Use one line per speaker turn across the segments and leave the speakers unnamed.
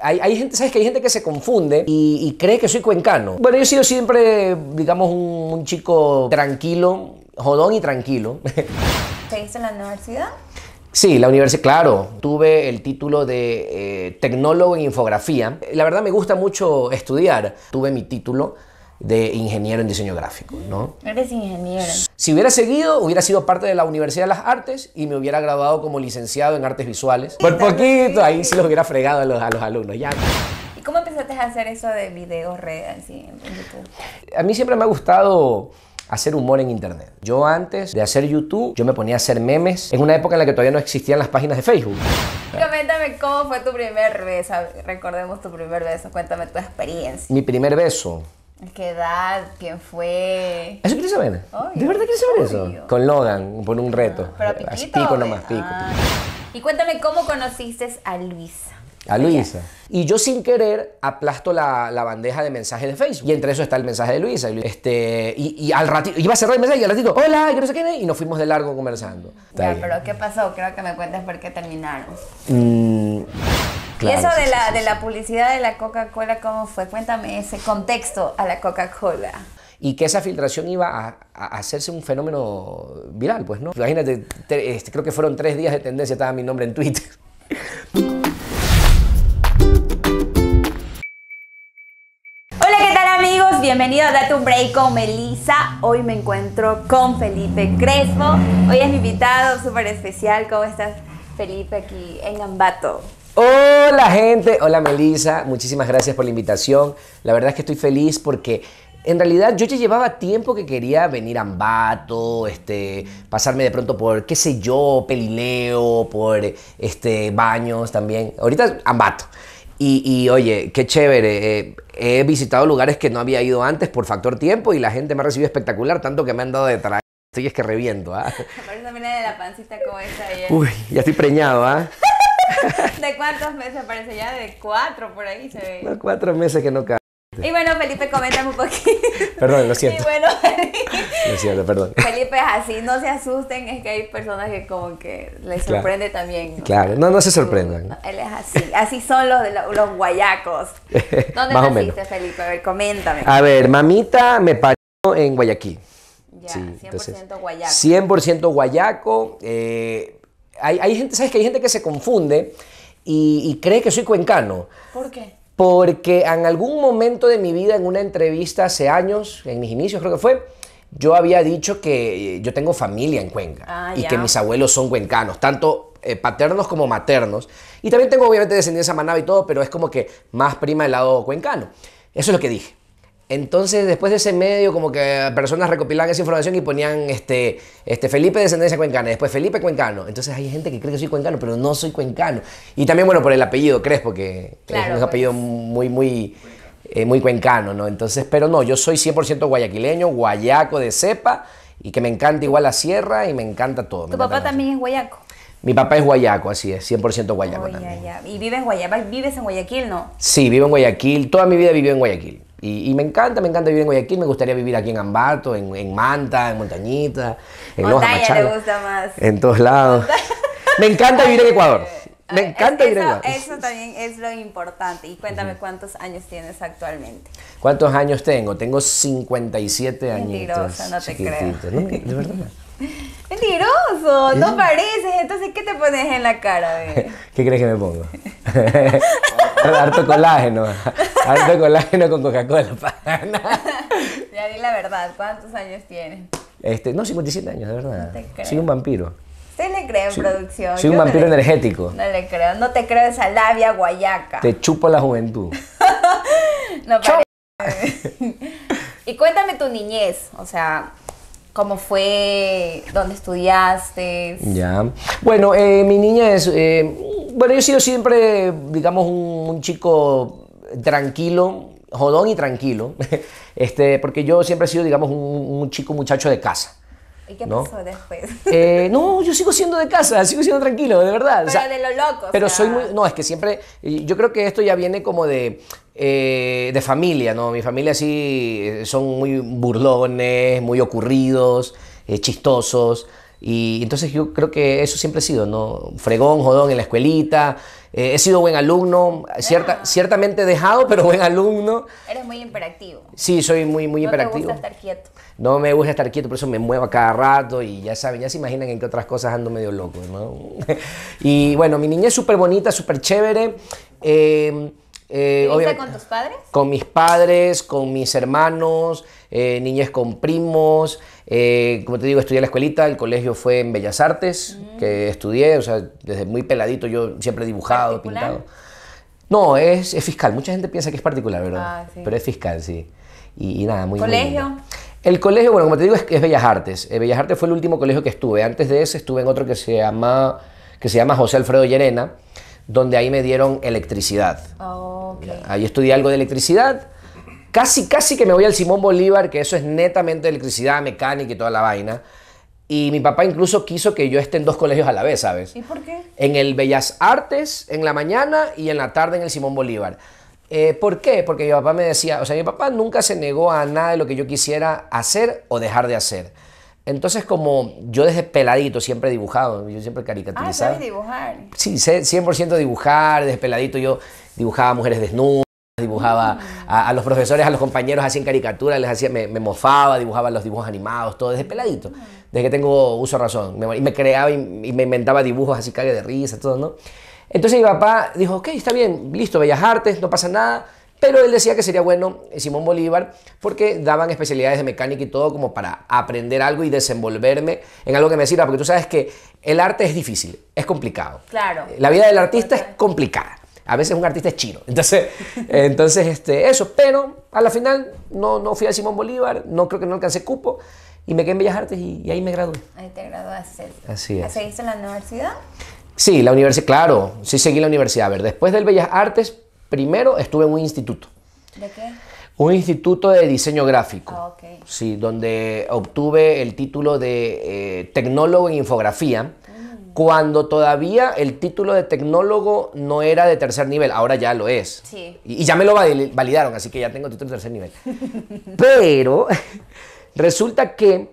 Hay, gente, ¿sabes que Hay gente que se confunde y, cree que soy cuencano. Bueno, yo he sido siempre, digamos, un, chico tranquilo, jodón y tranquilo.
¿Te hice en la universidad?
Sí, la universidad, claro. Tuve el título de eh, tecnólogo en infografía. La verdad me gusta mucho estudiar. Tuve mi título de ingeniero en diseño gráfico, ¿no?
Eres ingeniero.
Si hubiera seguido, hubiera sido parte de la Universidad de las Artes y me hubiera graduado como licenciado en artes visuales. Por poquito, ahí sí los hubiera fregado a los, alumnos, ya.
¿Y cómo empezaste a hacer eso de videos, redes, en YouTube?
A mí siempre me ha gustado hacer humor en internet. Yo antes de hacer YouTube, yo me ponía a hacer memes en una época en la que todavía no existían las páginas de Facebook.
Coméntame cómo fue tu primer beso, recordemos tu primer beso, cuéntame tu experiencia.
Mi primer beso.
¿Qué edad? ¿Quién fue? ¿Eso quieres saber? Obvio. ¿De verdad quieres
saber eso? Con Logan, por un reto. Ah, pico no más pico nomás, ah. pico.
Y cuéntame, ¿cómo conociste a Luisa?
A Luisa. Y yo sin querer aplasto la, la, bandeja de mensajes de Facebook. Y entre eso está el mensaje de Luisa. Este, y, y al ratito, iba a cerrar el mensaje y al ratito, hola, qué no sé y nos fuimos de largo conversando. Ya,
pero ¿qué pasó? Creo que me cuentes por qué terminaron.
Mmm y eso de,
la, de la publicidad de la Coca-Cola, ¿cómo fue? Cuéntame ese contexto a la Coca-Cola.
Y que esa filtración iba a, hacerse un fenómeno viral, pues, ¿no? Imagínate, este, creo que fueron tres días de tendencia, estaba mi nombre en Twitter.
Hola, ¿qué tal, amigos? bienvenidos a Date un Break con Melissa. Hoy me encuentro con Felipe Crespo. Hoy es mi invitado súper especial. ¿Cómo estás, Felipe, aquí en Ambato?
Hola gente, hola Melissa, muchísimas gracias por la invitación. La verdad es que estoy feliz porque en realidad yo ya llevaba tiempo que quería venir a Ambato, este, pasarme de pronto por, qué sé yo, Pelineo, por este, Baños también. Ahorita Ambato. Y, oye, qué chévere. Eh, he visitado lugares que no había ido antes por factor tiempo y la gente me ha recibido espectacular, tanto que me han dado de traer. Estoy es que reviento, ¿ah? Me parece también de
la pancita como esta.
Uy, ya estoy preñado, ¿ah?
¿De cuántos meses parece ya? De cuatro por ahí se ve. No, cuatro
meses que no cae. Y
bueno, Felipe, coméntame un poquito.
Perdón, lo siento.
Y bueno,
lo siento, perdón. Felipe
es así, no se asusten, es que hay personas que como que les sorprende también.
Claro, no, no se sorprendan.
él es así, así son los, los guayacos.
¿Dónde Más naciste,
Felipe? A ver, coméntame. A ver,
mamita me parió en Guayaquil. Ya, sí, 100% guayaco. 100% guayaco. Eh, hay, gente, ¿sabes que hay gente que se confunde y, cree que soy cuencano? ¿Por qué? Porque en algún momento de mi vida, en una entrevista hace años, en mis inicios creo que fue, yo había dicho que eh, yo tengo familia en Cuenca ah, y que mis abuelos son cuencanos, tanto eh, paternos como maternos. Y también tengo obviamente descendencia manaba y todo, pero es como que más prima el lado cuencano. Eso es lo que dije. Entonces, después de ese medio, como que personas recopilaban esa información y ponían este, este Felipe descendencia cuencana, después Felipe cuencano. Entonces hay gente que cree que soy cuencano, pero no soy cuencano. Y también, bueno, por el apellido ¿crees? Porque es un pues. apellido muy, muy, eh, muy cuencano, ¿no? Entonces, pero no, yo soy 100% guayaquileño, guayaco de cepa, y que me encanta igual la sierra y me encanta todo. ¿Tu papá también es guayaco? Mi papá es guayaco, así es, 100% guayaco también.
¿Y vives en Guayaquil? ¿Vives en Guayaquil, no?
Sí, vivo en Guayaquil. Toda mi vida viví en Guayaquil. Y, me encanta, me encanta vivir en Guayaquil. Me gustaría vivir aquí en Ambato, en, Manta, en Montañita, en Montaña Loja, Machala, le
gusta más. En todos
lados. me encanta vivir en Ecuador. Me encanta vivir en eso,
eso también es lo importante. Y cuéntame, ¿cuántos años tienes actualmente?
¿Cuántos años tengo? Tengo 57 años. Mentirosa, no te creo. De verdad.
Mentiroso, no ¿Eh? pareces. Entonces, ¿qué te pones en la cara?
¿Qué crees que me pongo? harto colágeno, harto colágeno con Coca-Cola.
ya di la verdad, ¿cuántos años tienes?
Este, no, 57 años, de verdad. No Soy un vampiro.
Sí le creo en producción. Soy un vampiro
energético. No
le creo, no te creo esa labia guayaca. Te
chupo la juventud.
no pareces. y cuéntame tu niñez, o sea, ¿Cómo fue? ¿Dónde estudiaste? Ya.
Bueno, eh, mi niña es... Eh, bueno, yo he sido siempre, digamos, un, chico tranquilo, jodón y tranquilo, este, porque yo siempre he sido, digamos, un chico muchacho de casa. ¿Y qué ¿no? pasó después? Eh, no, yo sigo siendo de casa, sigo siendo tranquilo, de verdad. Pero o sea, de lo loco. Pero soy muy. No, es que siempre. Yo creo que esto ya viene como de. Eh, de familia, ¿no? Mi familia sí eh, son muy burlones, muy ocurridos, chistosos. Y entonces yo creo que eso siempre ha sido, ¿no? Fregón, jodón en la escuelita. Eh, he sido buen alumno, cierta, ah. ciertamente dejado, pero buen alumno.
Eres muy imperactivo.
Sí, soy muy, muy no No me gusta estar quieto. No me gusta estar quieto, por eso me muevo a cada rato y ya saben, ya se imaginan en qué otras cosas ando medio loco, ¿no? y bueno, mi niña es súper bonita, súper chévere. Em, eh, con tus padres? Con mis padres, con mis hermanos, eh, niñez con primos. Eh, como te digo, estudié en la escuelita, el colegio fue en Bellas Artes, mm. que estudié, o sea, desde muy peladito yo siempre dibujado, pintado. No, es, fiscal. Mucha gente piensa que es particular, ¿verdad? Ah, Pero es fiscal, sí. Y, nada, muy ¿Colegio? el colegio, bueno, como te digo, es, Bellas Artes. Eh, Bellas Artes fue el último colegio que estuve. Antes de ese estuve en otro que se llama, que se llama José Alfredo Llerena, donde ahí me dieron electricidad. Oh, okay. Ahí estudié algo de electricidad. Casi, casi que me voy al Simón Bolívar, que eso es netamente electricidad, mecánica y toda la vaina. Y mi papá incluso quiso que yo esté en dos colegios a la vez, ¿sabes? ¿Y por qué? En el Bellas Artes, en la mañana y en la tarde en el Simón Bolívar. Eh, ¿Por qué? Porque mi papá me decía, o sea, mi papá nunca se negó a nada de lo que yo quisiera hacer o dejar de hacer. Entonces, como yo desde peladito siempre he dibujado, yo siempre caricaturizaba. Ah, sabes dibujar. Sí, 100% dibujar, desde peladito yo dibujaba mujeres desnudas. Dibujaba a, los profesores, a los compañeros, hacían caricaturas, les hacía, me, mofaba, dibujaba los dibujos animados, todo desde peladito, desde que tengo uso razón. Me, y me creaba y, me inventaba dibujos así, cague de risa, todo, ¿no? Entonces mi papá dijo, ok, está bien, listo, Bellas Artes, no pasa nada. Pero él decía que sería bueno Simón Bolívar porque daban especialidades de mecánica y todo como para aprender algo y desenvolverme en algo que me sirva. Porque tú sabes que el arte es difícil, es complicado.
Claro. La
vida del artista es complicada. A veces un artista es chino. Entonces, entonces este, eso. Pero a la final no, no fui a Simón Bolívar, no creo que no alcancé cupo y me quedé en Bellas Artes y, ahí me gradué. Ahí te graduaste. Así es. ¿Seguiste en la universidad? Sí, la universidad, claro, sí seguí la universidad. A ver, después del Bellas Artes, primero estuve en un instituto. ¿De qué? Un instituto de diseño gráfico. Ah, sí, donde obtuve el título de eh, tecnólogo en infografía cuando todavía el título de tecnólogo no era de tercer nivel, ahora ya lo es. Sí. Y, ya me lo validaron, así que ya tengo título de tercer nivel. Pero resulta que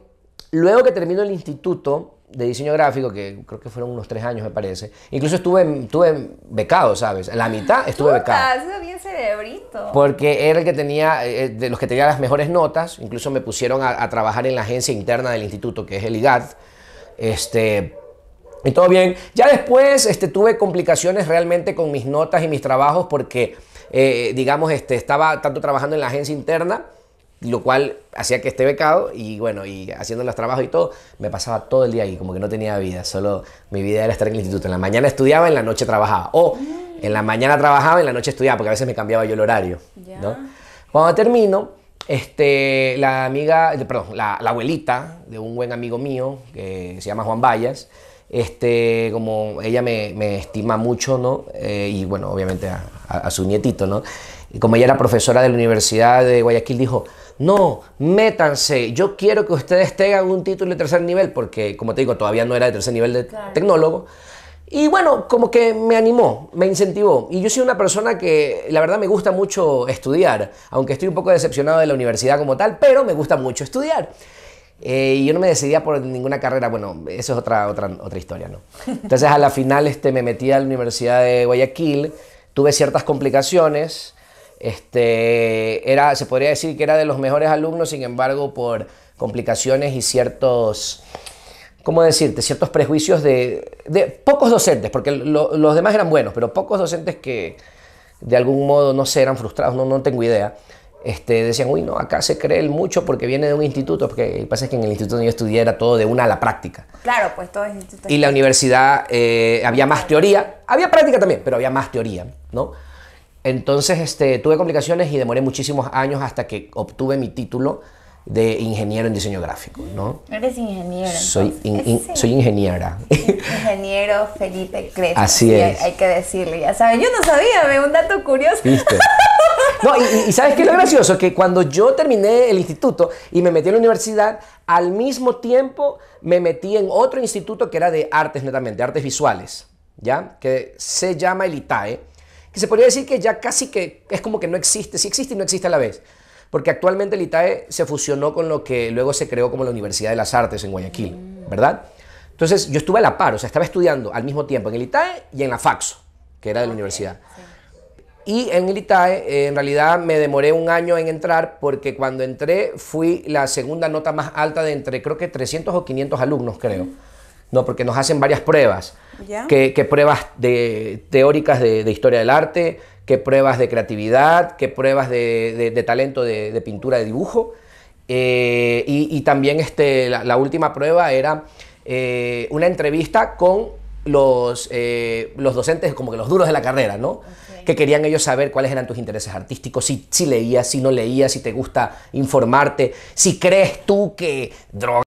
luego que terminó el instituto de diseño gráfico, que creo que fueron unos tres años me parece, incluso estuve, estuve becado, ¿sabes? la mitad estuve becado. sido
bien cerebrito.
Porque era el que tenía, eh, eh, de los que tenía las mejores notas, incluso me pusieron a, trabajar en la agencia interna del instituto, que es el IGAT. Este, y todo bien. Ya después este, tuve complicaciones realmente con mis notas y mis trabajos porque, eh, digamos, este, estaba tanto trabajando en la agencia interna, lo cual hacía que esté becado y bueno, y haciendo los trabajos y todo, me pasaba todo el día ahí, como que no tenía vida, solo mi vida era estar en el instituto. En la mañana estudiaba, en la noche trabajaba. O en la mañana trabajaba, en la noche estudiaba, porque a veces me cambiaba yo el horario. Cuando termino, este, la amiga, perdón, la, la, abuelita de un buen amigo mío, que se llama Juan Vallas, este, como ella me, estima mucho, ¿no? Eh, y bueno, obviamente a, su nietito, ¿no? Y como ella era profesora de la Universidad de Guayaquil, dijo, no, métanse, yo quiero que ustedes tengan un título de tercer nivel, porque como te digo, todavía no era de tercer nivel de tecnólogo. Y bueno, como que me animó, me incentivó. Y yo soy una persona que la verdad me gusta mucho estudiar, aunque estoy un poco decepcionado de la universidad como tal, pero me gusta mucho estudiar. Eh, y yo no me decidía por ninguna carrera, bueno, eso es otra, otra, historia, ¿no? Entonces a la final este, me metí a la Universidad de Guayaquil, tuve ciertas complicaciones, este, se podría decir que era de los mejores alumnos, sin embargo, por complicaciones y ciertos, ¿cómo decirte? Ciertos prejuicios de, pocos docentes, porque los demás eran buenos, pero pocos docentes que de algún modo, no sé, eran frustrados, no tengo idea. Este, decían, uy, no, acá se cree el mucho porque viene de un instituto, porque el pasa es que en el instituto donde yo estudié era todo de una a la práctica.
Claro, pues todo es instituto. Y
la universidad eh, había más teoría, había práctica también, pero había más teoría, ¿no? Entonces este, tuve complicaciones y demoré muchísimos años hasta que obtuve mi título de ingeniero en diseño gráfico, ¿no?
Eres ingeniero.
Soy, soy ingeniera.
Ingeniero Felipe Crespo. Así es. Hay, que decirle, ya sabes, yo no sabía, me un dato curioso.
¿Viste? No, y, ¿sabes qué es lo gracioso? Que cuando yo terminé el instituto y me metí en la universidad, al mismo tiempo me metí en otro instituto que era de artes netamente, artes visuales, ¿ya? Que se llama el ITAE, que se podría decir que ya casi que es como que no existe, sí existe y no existe a la vez porque actualmente el ITAE se fusionó con lo que luego se creó como la Universidad de las Artes en Guayaquil, ¿verdad? Entonces yo estuve a la par, o sea, estaba estudiando al mismo tiempo en el ITAE y en la FAXO, que era de la universidad. Y en el ITAE, eh, en realidad me demoré un año en entrar porque cuando entré fui la segunda nota más alta de entre creo que 300 o 500 alumnos, creo. No, porque nos hacen varias pruebas. Que, pruebas de, teóricas de, de historia del arte, qué pruebas de creatividad, qué pruebas de, talento de, pintura, de dibujo. Eh, y, también este, la, última prueba era eh, una entrevista con los, eh, los docentes, como que los duros de la carrera, ¿no? Que querían ellos saber cuáles eran tus intereses artísticos, si, leías, si no leías, si te gusta informarte, si crees tú que drogarte,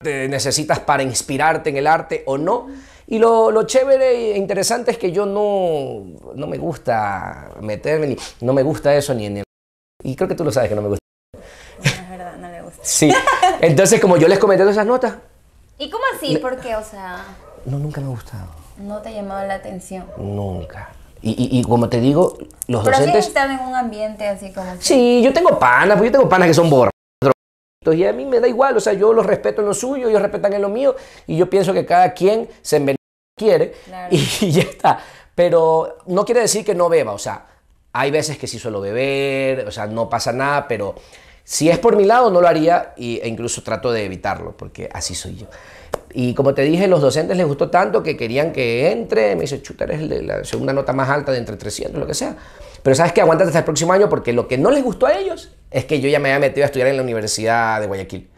te necesitas para inspirarte en el arte o no. Y lo, lo, chévere e interesante es que yo no, no me gusta meterme, no me gusta eso ni en el... Y creo que tú lo sabes que no me gusta. es verdad, no le gusta. Sí. Entonces, como yo les comenté todas esas notas...
¿Y cómo así? porque ¿Por qué? O sea...
No, nunca me ha gustado.
¿No te ha llamado la atención?
Nunca. Y, y, y, como te digo, los Pero docentes... Pero
están en un ambiente así como...
Sí, yo tengo panas, porque yo tengo panas que son borrados. Y a mí me da igual, o sea, yo los respeto en lo suyo, ellos respetan en lo mío, y yo pienso que cada quien se quiere y, ya está. Pero no quiere decir que no beba, o sea, hay veces que sí suelo beber, o sea, no pasa nada, pero si es por mi lado no lo haría e incluso trato de evitarlo, porque así soy yo. Y como te dije, los docentes les gustó tanto que querían que entre, me dice, chuta, eres la segunda nota más alta de entre 300, lo que sea. Pero sabes que aguántate hasta el próximo año porque lo que no les gustó a ellos es que yo ya me había metido a estudiar en la Universidad de Guayaquil.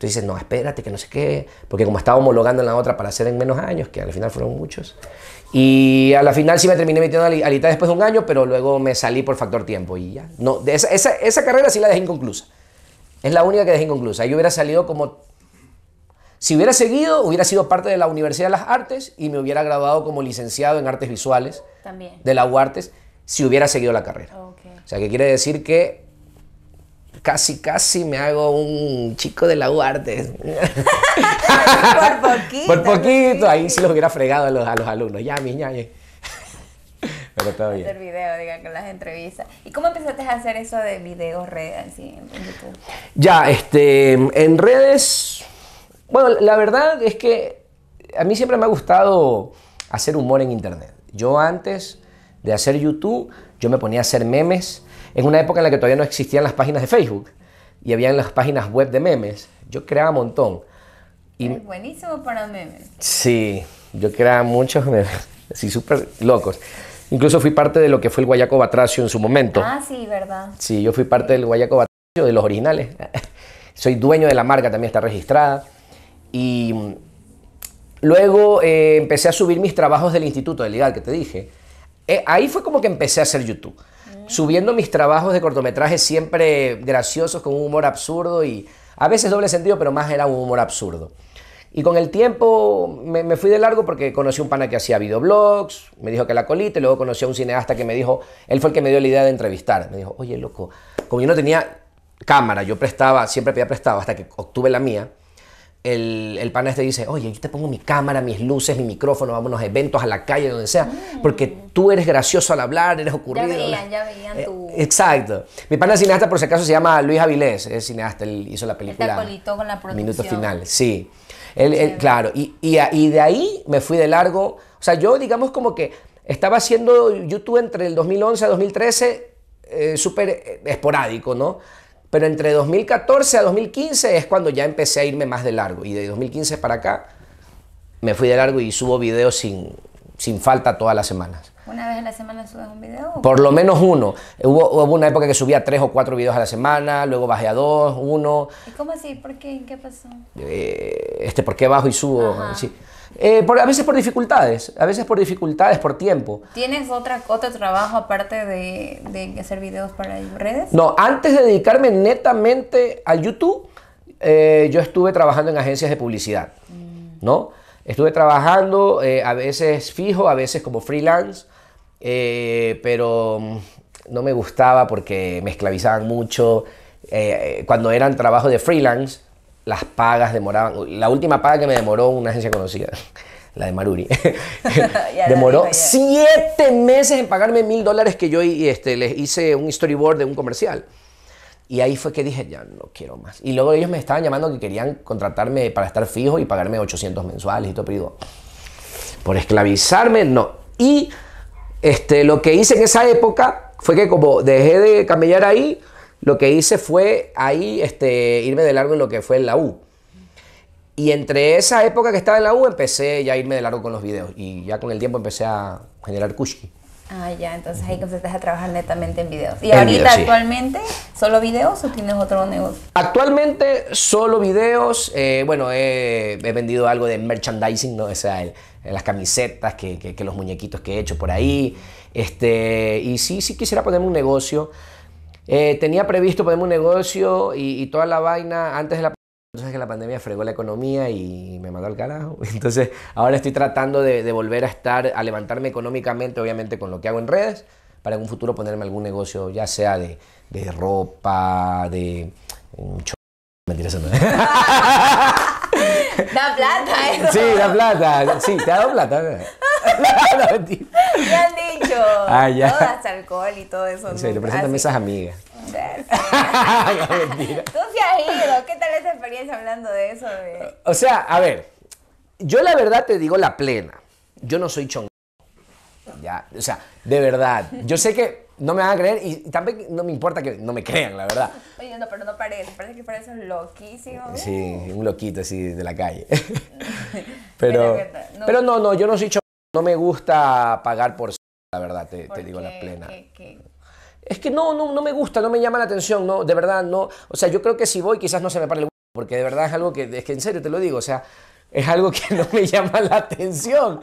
Entonces dices, no, espérate, que no sé qué, porque como estaba homologando en la otra para hacer en menos años, que al final fueron muchos. Y a la final sí me terminé metiendo a e después de un año, pero luego me salí por factor tiempo y ya. No, de esa, carrera sí la dejé inconclusa. Es la única que dejé inconclusa. Yo hubiera salido como si hubiera seguido, hubiera sido parte de la Universidad de las Artes y me hubiera graduado como licenciado en artes visuales de la UARTES si hubiera seguido la carrera. O sea, que quiere decir que casi, casi me hago un chico de la UARTE. Por poquito. Por poquito, ahí sí los hubiera fregado a los, a los alumnos. Ya, mi ñañe. Pero todo bien. Hacer video,
diga, con las entrevistas. ¿Y cómo empezaste a hacer eso de videos, redes, así, en YouTube?
Ya, este, en redes... Bueno, la verdad es que a mí siempre me ha gustado hacer humor en internet. Yo antes de hacer YouTube, yo me ponía a hacer memes en una época en la que todavía no existían las páginas de Facebook y habían las páginas web de memes. Yo creaba un montón. Y, es
buenísimo para memes.
Sí, yo creaba muchos memes, así súper locos. Incluso fui parte de lo que fue el Guayaco Batracio en su momento.
Ah, sí, verdad.
Sí, yo fui parte del Guayaco Batracio, de los originales. Soy dueño de la marca, también está registrada. Y luego eh, empecé a subir mis trabajos del instituto, de legal que te dije. Eh, ahí fue como que empecé a hacer YouTube subiendo mis trabajos de cortometrajes siempre graciosos, con un humor absurdo y a veces doble sentido, pero más era un humor absurdo. Y con el tiempo me, fui de largo porque conocí un pana que hacía videoblogs, me dijo que la colita, y luego conocí a un cineasta que me dijo, él fue el que me dio la idea de entrevistar. Me dijo, oye, loco, como yo no tenía cámara, yo prestaba, siempre pedía prestado hasta que obtuve la mía, el, el este dice, oye, yo te pongo mi cámara, mis luces, mi micrófono, vámonos a eventos, a la calle, donde sea, mm. porque tú eres gracioso al hablar, eres ocurrido. Ya veían, ya veían eh, exacto. Mi pana cineasta, por si acaso, se llama Luis Avilés, es cineasta, él hizo la película.
con la producción. Minuto
final, sí. claro, y, y, de ahí me fui de largo, o sea, yo digamos como que estaba haciendo YouTube entre el 2011 a 2013, eh, súper eh, esporádico, ¿no? Pero entre 2014 a 2015 es cuando ya empecé a irme más de largo. Y de 2015 para acá me fui de largo y subo videos sin, sin falta todas las semanas.
¿Una vez a la semana subes un video? Por lo
menos uno. Hubo, una época que subía tres o cuatro videos a la semana, luego bajé a dos, uno.
¿Y cómo así? ¿Por qué? ¿Qué pasó?
Eh, este, ¿por qué bajo y subo? Sí. Eh, a veces por dificultades, a veces por dificultades, por tiempo.
¿Tienes otra, otro trabajo aparte de, hacer videos para redes?
No, antes de dedicarme netamente al YouTube, eh, yo estuve trabajando en agencias de publicidad, mm. ¿no? Estuve trabajando eh, a veces fijo, a veces como freelance, pero mm, no me gustaba porque me esclavizaban mucho. cuando eran trabajo de freelance, las pagas demoraban. La última paga que me demoró una agencia conocida, la de Maruri, demoró siete meses en pagarme mil dólares que yo este, les hice un storyboard de un comercial. Y ahí fue que dije, ya no quiero más. Y luego ellos me estaban llamando que querían contratarme para estar fijo y pagarme 800 mensuales y todo, pero por esclavizarme, no. Y este, lo que hice en esa época fue que como dejé de camellar ahí, lo que hice fue ahí este, irme de largo en lo que fue en la U. Y entre esa época que estaba en la U empecé ya a irme de largo con los videos y ya con el tiempo empecé a generar kushki.
Ah, ya, entonces ahí comenzaste a trabajar netamente en videos. ¿Y ahorita actualmente solo videos o tienes otro negocio?
Actualmente solo videos. Eh, bueno, he vendido algo de merchandising, ¿no? o sea, las camisetas, que, los muñequitos que he hecho por ahí. Este, y sí, sí quisiera ponerme un negocio. Eh, tenía previsto ponerme un negocio y, toda la vaina antes de la entonces la pandemia fregó la economía y me mandó al carajo. Entonces ahora estoy tratando de, volver a estar, a levantarme económicamente, obviamente con lo que hago en redes, para en un futuro ponerme algún negocio, ya sea de, ropa, de eh,
Da plata eso. Sí,
da plata. Sí, te ha dado plata.
Me han dicho. Ah, ya. Todas alcohol y todo eso. Ah, sí, le presentan esas amigas. no,
mentira.
Tú sí has ido. ¿Qué tal esa experiencia hablando de eso?
O sea, a ver. Yo la verdad te digo la plena. Yo no soy chongo. Ya, o sea, de verdad. Yo sé que no me van a creer y tampoco no me importa que no me crean, la verdad.
Oye, no, pero no parece, parece que un loquísimo. Sí,
un loquito así de la calle. pero, no, pero no, no, yo no dicho no me gusta pagar por la verdad, te, digo la plena. Es que no, no, no me gusta, no me llama la atención, no, de verdad, no. O sea, yo creo que si voy quizás no se me pare el porque de verdad es algo que, es que en serio te lo digo, o sea, es algo que no me llama la atención.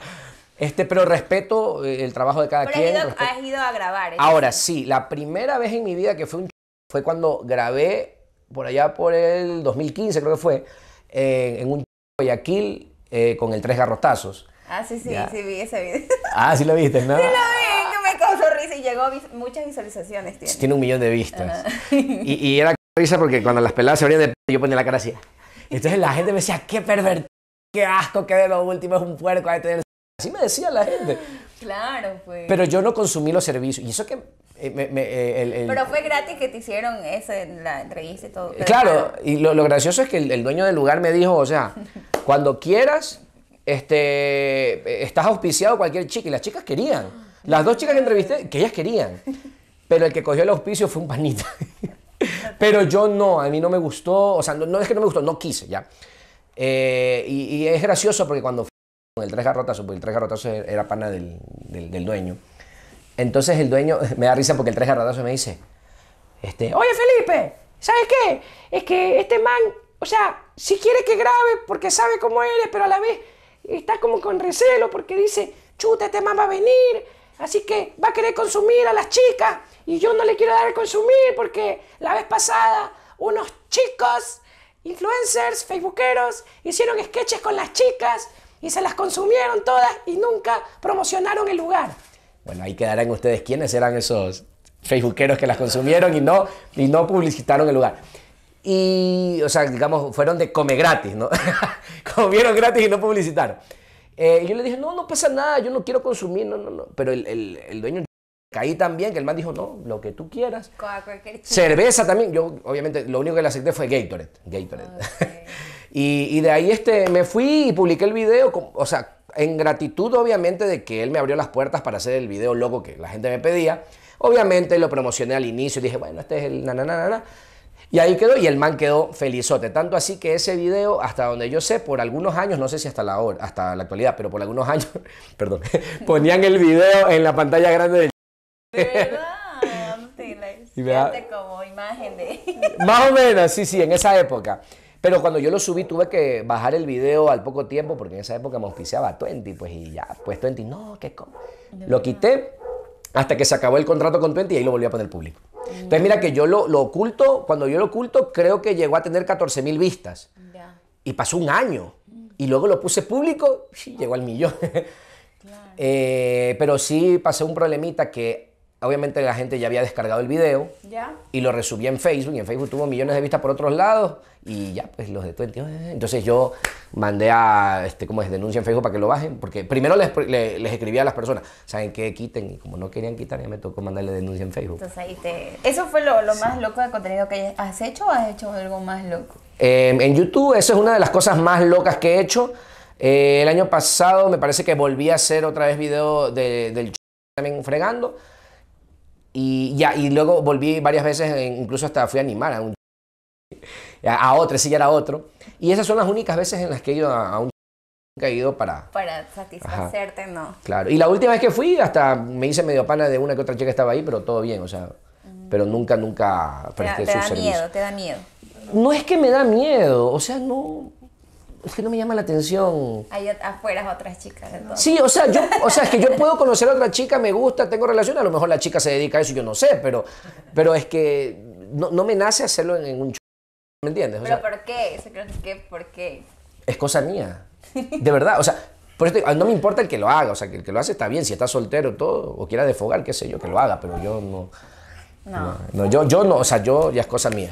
Este, pero respeto eh, el trabajo de cada quien. pero has
ido, a grabar. Ahora
sí, la primera vez en mi vida que fue un fue cuando grabé por allá por el 2015 creo que fue en un Guayaquil eh, con el tres garrotazos.
Ah, sí, sí, sí vi ese video.
Ah, sí lo viste, ¿no? Sí lo vi,
que me causó risa y llegó muchas visualizaciones. Tiene.
tiene un millón de vistas. y, era risa porque cuando las peladas se abrían de p yo ponía la cara así. Entonces la gente me decía, qué pervertido, qué asco, qué de lo último es un puerco, a tener Así me decía la gente.
Claro, pues. Pero yo
no consumí los servicios. Y eso que. Eh, eh, Pero
fue gratis que te hicieron en la entrevista y todo. Claro,
y lo, gracioso es que el, dueño del lugar me dijo: o sea, cuando quieras, este, estás auspiciado cualquier chica. Y las chicas querían. Las dos chicas que entrevisté, que ellas querían. Pero el que cogió el auspicio fue un panita. Pero yo no, a mí no me gustó. O sea, no, es que no me gustó, no quise ya. Eh, y, y es gracioso porque cuando el tres garrotazos, porque el tres garrotazos e-, era pana del, dueño. Entonces el dueño me da risa porque el tres garrotazos me dice, este, oye Felipe, ¿sabes qué? Es que este man, o sea, si quiere que grabe porque sabe cómo eres, pero a la vez está como con recelo porque dice, chuta, este man va a venir, así que va a querer consumir a las chicas y yo no le quiero dar a consumir porque la vez pasada unos chicos influencers, facebookeros, hicieron sketches con las chicas y se las consumieron todas y nunca promocionaron el lugar. Bueno, ahí quedarán ustedes quiénes eran esos facebookeros que las consumieron y no, y no publicitaron el lugar. Y, o sea, digamos, fueron de come gratis, ¿no? Comieron gratis y no publicitaron. Eh, y yo le dije, no, no pasa nada, yo no quiero consumir, no, no, no. Pero el, el, dueño caí también, que el man dijo, no, lo que tú quieras. Cerveza también. Yo, obviamente, lo único que le acepté fue Gatorade. Gatorade. Y, de ahí este, me fui y publiqué el video, o sea, en gratitud obviamente de que él me abrió las puertas para hacer el video loco que la gente me pedía. Obviamente lo promocioné al inicio y dije, bueno, este es el nananana. Y ahí quedó y el man quedó felizote. Tanto así que ese video, hasta donde yo sé, por algunos años, no sé si hasta la, hora, hasta la actualidad, pero por algunos años, perdón, ponían el video en la pantalla grande ¿De
verdad? Sí, la... como imagen de... Más o menos,
sí, sí, en esa época. Pero cuando yo lo subí tuve que bajar el video al poco tiempo porque en esa época me auspiciaba 20, pues y ya, pues 20, no, qué co Lo quité hasta que se acabó el contrato con 20 y ahí lo volví a poner público. Mm. Entonces mira que yo lo, oculto, cuando yo lo oculto creo que llegó a tener 14 mil vistas. Y pasó un año. Y luego lo puse público llegó al millón. Eh, pero sí pasé un problemita que obviamente la gente ya había descargado el video y lo resubí en Facebook y en Facebook tuvo millones de vistas por otros lados y ya pues los de entonces yo mandé a este como es denuncia en Facebook para que lo bajen porque primero les, les, escribí a las personas saben qué quiten y como no querían quitar ya me tocó mandarle denuncia en Facebook
entonces ahí te eso fue lo, lo más loco de contenido que has hecho o has hecho algo más loco
em, en YouTube eso es una de las cosas más locas que he hecho eh, el año pasado me parece que volví a hacer otra vez video del también fregando y, ya, y luego volví varias veces, eh, incluso hasta fui a animar a un a otro, si ya era otro. Y esas son las únicas veces en las que he ido a, un he ido para...
Para satisfacerte, no.
Claro, y la última vez que fui hasta me hice medio pana de una que otra chica estaba ahí, pero todo bien, o sea, mm. pero nunca, nunca te da, te da miedo, te da miedo. No es que me da miedo, o sea, no, es que no me llama la atención.
Hay afuera otras chicas. Sí, o
sea, yo, o sea, es que yo puedo conocer a otra chica, me gusta, tengo relación, a lo mejor la chica se dedica a eso, yo no sé, pero, pero es que no, me nace hacerlo en, un show, ¿me entiendes? pero
¿por qué? que ¿por qué?
Es cosa mía, de verdad, o sea, por no me importa el que lo haga, o sea, que el que lo hace está bien, si está soltero todo, o quiera defogar, qué sé yo, que lo haga, pero yo no... No. yo, yo no, o sea, yo ya es cosa mía.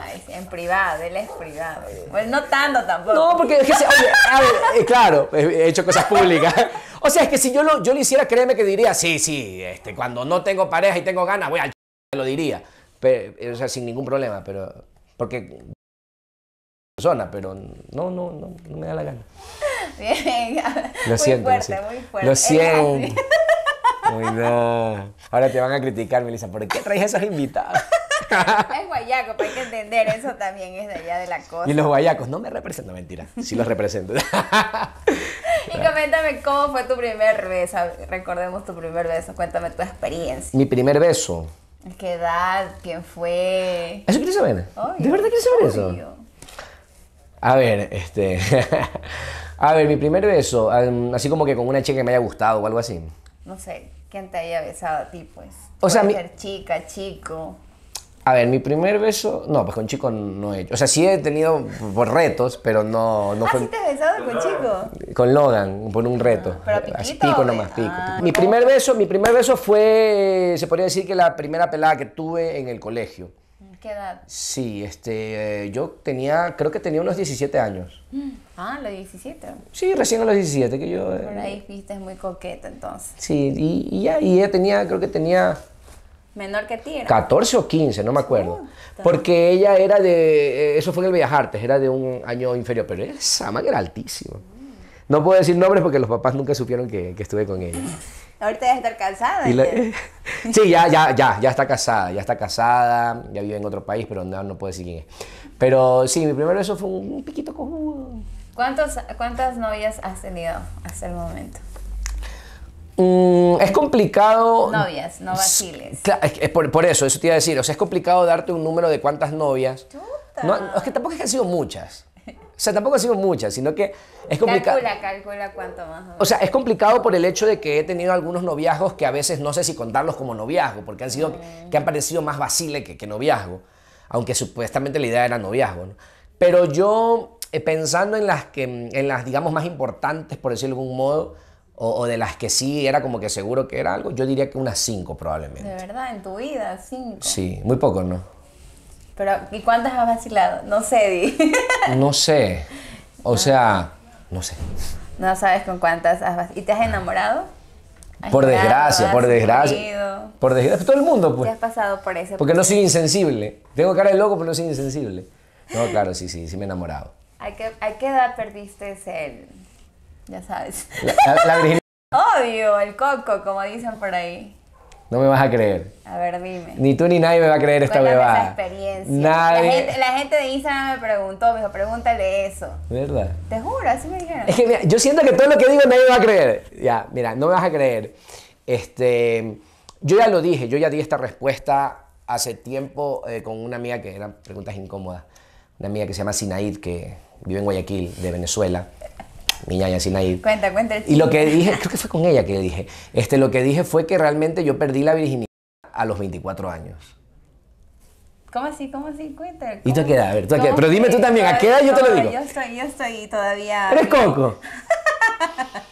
Ay, en privado, él es privado. Bueno, no tanto tampoco. No, porque
eh, claro, he hecho cosas públicas. O sea, es que si yo lo, yo lo hiciera, créeme que diría, sí, sí, este, cuando no tengo pareja y tengo ganas, voy al ch... lo diría. o sea, sin ningún problema, pero, porque persona, pero no, no, no, me da la gana.
Bien, lo muy siento, fuerte, muy fuerte. Lo siento.
Uy, no. Ahora te van a criticar, Melissa. ¿Por qué traes esos invitados?
es guayaco, pues hay que entender, eso también es de allá de la costa. Y los guayacos,
no me representan, mentira, si los represento. y
coméntame cómo fue tu primer beso, recordemos tu primer beso, cuéntame tu experiencia.
Mi primer beso.
¿Qué edad? ¿Quién fue? ¿Eso
quieres saber? ¿De verdad quieres saber eso? A ver, este... a ver, mi primer beso, así como que con una chica que me haya gustado o algo así.
No sé, quien te haya besado a ti, pues. O sea, ser chica, chico.
A ver, mi primer beso, no, pues con chico no he hecho. O sea, sí he tenido por retos, pero no, no ¿Ah, te
has besado con chico?
Con Logan, por un reto. Ah, ¿Pero piquito, Así, pico pico. Ah, mi primer beso, mi primer beso fue, se podría decir que la primera pelada que tuve en el colegio. ¿Qué edad? Sí, este, eh, yo tenía, creo que tenía unos 17 años.
Mm. Ah, los 17.
Sí, recién a los 17 que yo... Eh, Por
ahí viste es muy coqueta entonces.
Sí, y, ya, y ella tenía, creo que tenía...
Menor que ti.
14 o 15, no me acuerdo. porque ella era de, eh, eso fue en el Bellas Artes, era de un año inferior, pero esa que era altísima. Mm. No puedo decir nombres porque los papás nunca supieron que, que estuve con ella.
Ahorita debe estar casada.
sí, ya, ya, ya, ya está casada, ya está casada, ya vive en otro país, pero no, no puedo decir quién es. Pero sí, mi primer beso fue un piquito cojudo.
¿Cuántas, ¿Cuántas novias has tenido hasta el momento?
Mm, es complicado.
Novias, no vaciles.
Es, por, eso, eso te iba a decir. O sea, es complicado darte un número de cuántas novias. No, es que tampoco es que han sido muchas. O sea, tampoco ha sido muchas, sino que es complicado.
Calcula, calcula cuánto más. O sea,
es complicado por el hecho de que he tenido algunos noviazgos que a veces no sé si contarlos como noviazgo, porque han sido, mm. que han parecido más vacile que, que, noviazgo, aunque supuestamente la idea era noviazgo, ¿no? Pero yo, eh, pensando en las que, en las, digamos, más importantes, por decirlo de algún modo, o, o, de las que sí era como que seguro que era algo, yo diría que unas cinco probablemente.
De verdad, en tu vida, cinco.
Sí, muy poco, ¿no?
Pero, ¿y cuántas has vacilado? No sé, Di.
no sé. O ah. sea, no sé.
No sabes con cuántas has vacilado. ¿Y te has ah. enamorado? por desgracia, por desgracia.
Por desgracia. Todo el mundo, pues. Te
has pasado por eso. Porque no soy
insensible. Tengo cara de loco, pero no soy insensible. No, claro, sí, sí, sí me he enamorado.
¿A qué, edad perdiste ese, ya sabes? La, el coco, como dicen por ahí.
No me vas a creer.
A ver, dime.
Ni tú ni nadie me va a creer esta bebada. la experiencia. La,
gente, de Instagram me preguntó, me dijo, pregúntale eso. ¿Verdad? Te juro, así me dijeron. Es que
mira, yo siento que todo lo que digo nadie me va a creer. Ya, mira, no me vas a creer. Este, yo ya lo dije, yo ya di esta respuesta hace tiempo eh, con una amiga que eran preguntas incómodas. Una amiga que se llama Sinaid, que vive en Guayaquil, de Venezuela mi ñaña Sinaí. Cuenta, cuenta. Y lo que dije, creo que fue con ella que le dije, este, lo que dije fue que realmente yo perdí la virginidad a los 24 años.
¿Cómo así? ¿Cómo así? Cuenta. ¿Y tú a
qué edad? A ver, tú a qué edad? Pero dime tú también, ¿a qué edad yo te lo digo? Yo
estoy, yo estoy todavía... ¿Eres coco?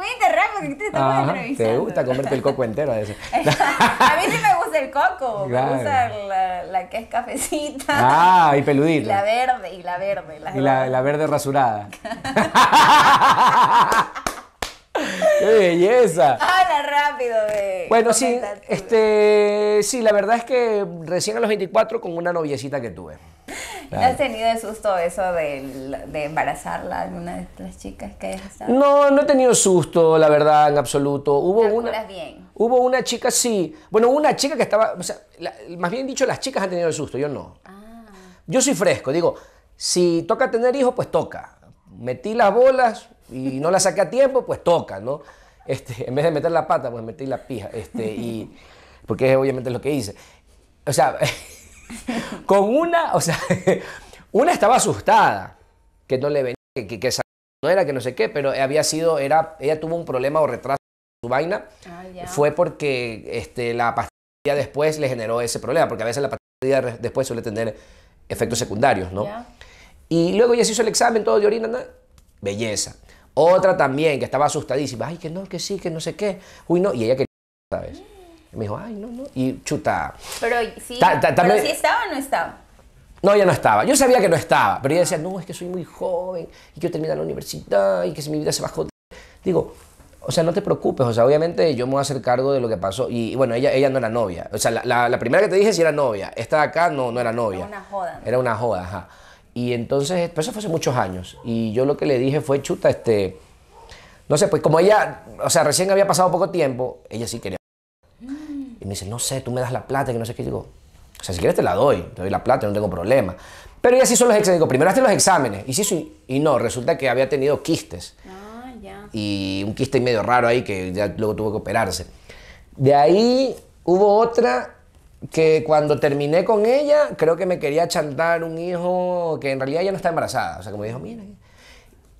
Voy a te Te gusta comerte el coco
entero a veces. a
mí sí me gusta el coco. Me gusta la, la, que es cafecita. Ah, y peludita. la verde, y la verde. La y la,
la verde rasurada. ¡Qué belleza!
¡Hala, rápido!
Bueno, sí, este, sí, la verdad es que recién a los 24 con una noviecita que tuve. ¿Has
tenido el susto eso de, de embarazarla alguna de las chicas que hayas estado? No,
no he tenido susto, la verdad, en absoluto. Hubo una. bien? Hubo una chica, sí. Bueno, una chica que estaba. O sea, más bien dicho, las chicas han tenido el susto, yo no. Ah. Yo soy fresco, digo, si toca tener hijos, pues toca metí las bolas y no las saqué a tiempo, pues toca, ¿no? Este, en vez de meter la pata, pues metí la pija, este, y, porque obviamente es lo que hice. O sea, con una, o sea, una estaba asustada, que no le venía, que, que, no era que no sé qué, pero había sido, era, ella tuvo un problema o retraso en su vaina, ah, fue porque este, la pastilla después le generó ese problema, porque a veces la pastilla después suele tener efectos secundarios, ¿no? Y luego ella se hizo el examen, todo de orina, nada. Belleza. Otra también que estaba asustadísima. Ay, que no, que sí, que no sé qué. Uy, no. Y ella quería, ¿sabes? me dijo, ay, no, no. Y chuta.
Pero sí, estaba o no estaba.
No, ella no estaba. Yo sabía que no estaba. Pero ella decía, no, es que soy muy joven y yo terminar la universidad y que si mi vida se bajó. Digo, o sea, no te preocupes, o sea, obviamente yo me voy a hacer cargo de lo que pasó. Y, bueno, ella, ella no era novia. O sea, la, primera que te dije si era novia. Esta acá no, no era novia. Era una joda. Era una joda, ajá. Y entonces, pues eso fue hace muchos años. Y yo lo que le dije fue, chuta, este, no sé, pues como ella, o sea, recién había pasado poco tiempo, ella sí quería. Y me dice, no sé, tú me das la plata, que no sé qué. digo, o sea, si quieres te la doy, te doy la plata, no tengo problema. Pero ella sí hizo los exámenes. Digo, primero hazte los exámenes. Y sí, sí, y no, resulta que había tenido quistes. Ah, ya. Y un quiste medio raro ahí que ya luego tuvo que operarse. De ahí hubo otra que cuando terminé con ella, creo que me quería chantar un hijo que en realidad ya no está embarazada. O sea, como dijo, mira.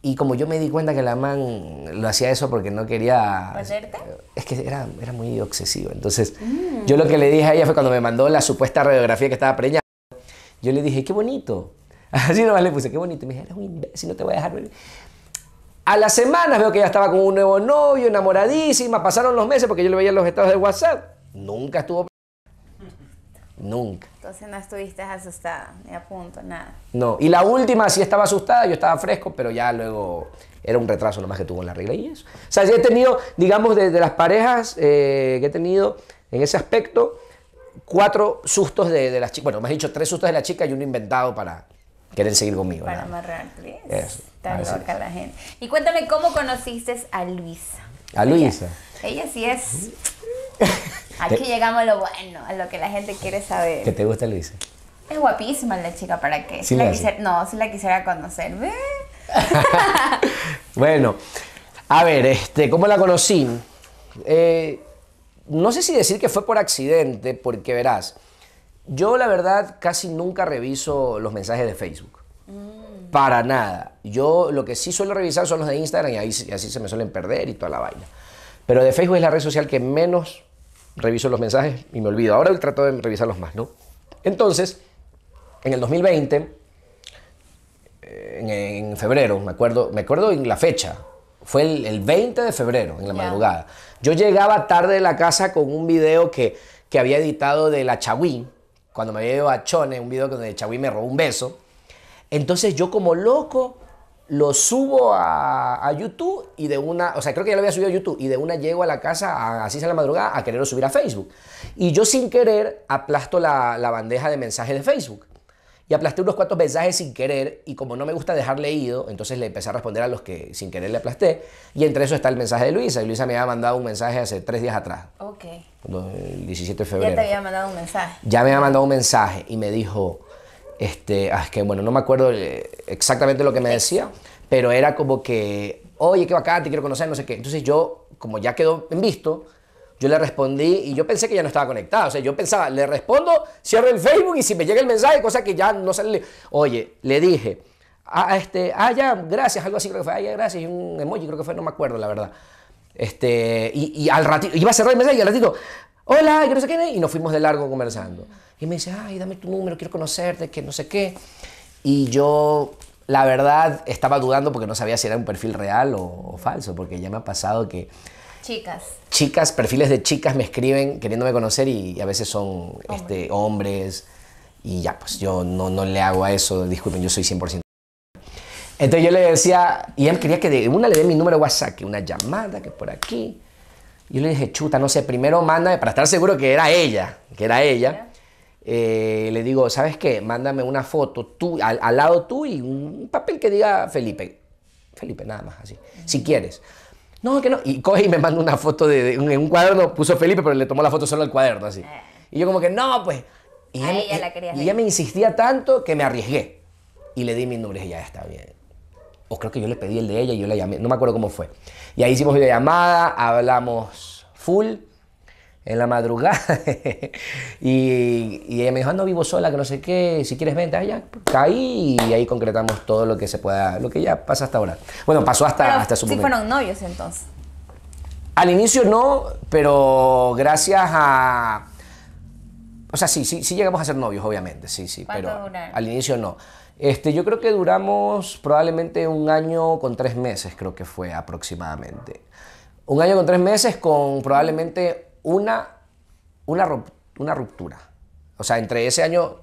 Y como yo me di cuenta que la man lo hacía eso porque no quería... ¿Pasarte? Es que era, muy obsesivo. Entonces, mm. yo lo que le dije a ella fue cuando me mandó la supuesta radiografía que estaba preñada. Yo le dije, qué bonito. Así nomás le puse, qué bonito. Y me dije, eres un imbécil, no te voy a dejar A las semanas veo que ya estaba con un nuevo novio, enamoradísima. Pasaron los meses porque yo le veía los estados de WhatsApp. Nunca estuvo Nunca.
Entonces no estuviste asustada, ni a punto, nada.
No, y la última sí estaba asustada, yo estaba fresco, pero ya luego era un retraso nomás que tuvo en la regla y eso. O sea, yo he tenido, digamos, de, las parejas eh, que he tenido en ese aspecto, cuatro sustos de, las chicas, bueno, me dicho tres sustos de la chica y uno inventado para querer seguir conmigo. Para
amarrar, Eso. tan loca la gente. Y cuéntame, ¿cómo conociste a Luisa? A Luisa. ella sí es... Aquí llegamos a lo bueno, a lo que la gente quiere saber. ¿Qué te gusta, Luisa? Es guapísima la chica, ¿para qué? la no, si la quisiera conocer.
bueno, a ver, este, ¿cómo la conocí? Eh, no sé si decir que fue por accidente, porque verás, yo la verdad casi nunca reviso los mensajes de Facebook. Mm. Para nada. Yo lo que sí suelo revisar son los de Instagram y ahí y así se me suelen perder y toda la vaina. Pero de Facebook es la red social que menos reviso los mensajes y me olvido. Ahora trato de revisarlos más, ¿no? Entonces, en el 2020, eh, en, febrero, me acuerdo, me acuerdo en la fecha, fue el, 20 de febrero, en la madrugada. Yo llegaba tarde de la casa con un video que, había editado de la Chawí, cuando me había ido a Chone, un video donde Chawí me robó un beso. Entonces yo como loco lo subo a, YouTube y de una, o sea, creo que ya lo había subido a YouTube y de una llego a la casa a, así a la madrugada a quererlo subir a Facebook. Y yo sin querer aplasto la, bandeja de mensajes de Facebook. Y aplasté unos cuantos mensajes sin querer y como no me gusta dejar leído, entonces le empecé a responder a los que sin querer le aplasté. Y entre eso está el mensaje de Luisa. Y Luisa me había mandado un mensaje hace tres días atrás. Ok. El 17 de febrero. Ya te
había mandado un mensaje.
Ya me había mandado un mensaje y me dijo, este, ah, es que bueno, no me acuerdo eh, exactamente lo que me decía, pero era como que, oye, qué bacán, te quiero conocer, no sé qué. Entonces yo, como ya quedó en visto, yo le respondí y yo pensé que ya no estaba conectado. O sea, yo pensaba, le respondo, cierro el Facebook y si me llega el mensaje, cosa que ya no sale. Oye, le dije, ah, ah, este, ah, ya, gracias, algo así creo que fue, ah, ya, gracias, y un emoji creo que fue, no me acuerdo, la verdad. Este, y, al ratito, iba a cerrar el mensaje y al ratito, hola, y no sé qué, y nos fuimos de largo conversando. Y me dice, ay, dame tu número, quiero conocerte, que no sé qué. Y yo, la verdad, estaba dudando porque no sabía si era un perfil real o, falso, porque ya me ha pasado que... Chicas. Chicas, perfiles de chicas me escriben queriéndome conocer y, a veces son este, hombres. Y ya, pues yo no, le hago a eso, disculpen, yo soy 100%. Entonces yo le decía, y él quería que de una le dé mi número WhatsApp, que una llamada, que por aquí. Yo le dije, chuta, no sé, primero manda, para estar seguro que era ella, que era ella. Eh, le digo, ¿sabes qué? Mándame una foto tú, al, lado tú y un papel que diga Felipe. Felipe, nada más así. Si quieres. No, que no. Y coge y me manda una foto de, un, cuaderno, puso Felipe, pero le tomó la foto solo al cuaderno, así. Eh. Y yo como que, no, pues. Y
ella,
me insistía tanto que me arriesgué. Y le di mi nombre. y ya está bien o creo que yo le pedí el de ella y yo la llamé, no me acuerdo cómo fue. Y ahí hicimos videollamada, hablamos full, en la madrugada. y, ella me dijo, ah, no vivo sola, que no sé qué, si quieres vente, allá ah, caí y ahí concretamos todo lo que se pueda, lo que ya pasa hasta ahora. Bueno, pasó hasta, hasta su sí momento.
fueron novios entonces.
Al inicio no, pero gracias a... O sea, sí, sí, sí llegamos a ser novios, obviamente, sí, sí, pero al inicio no. Este, yo creo que duramos probablemente un año con tres meses, creo que fue aproximadamente. Un año con tres meses con probablemente una, una, una ruptura. O sea, entre ese año,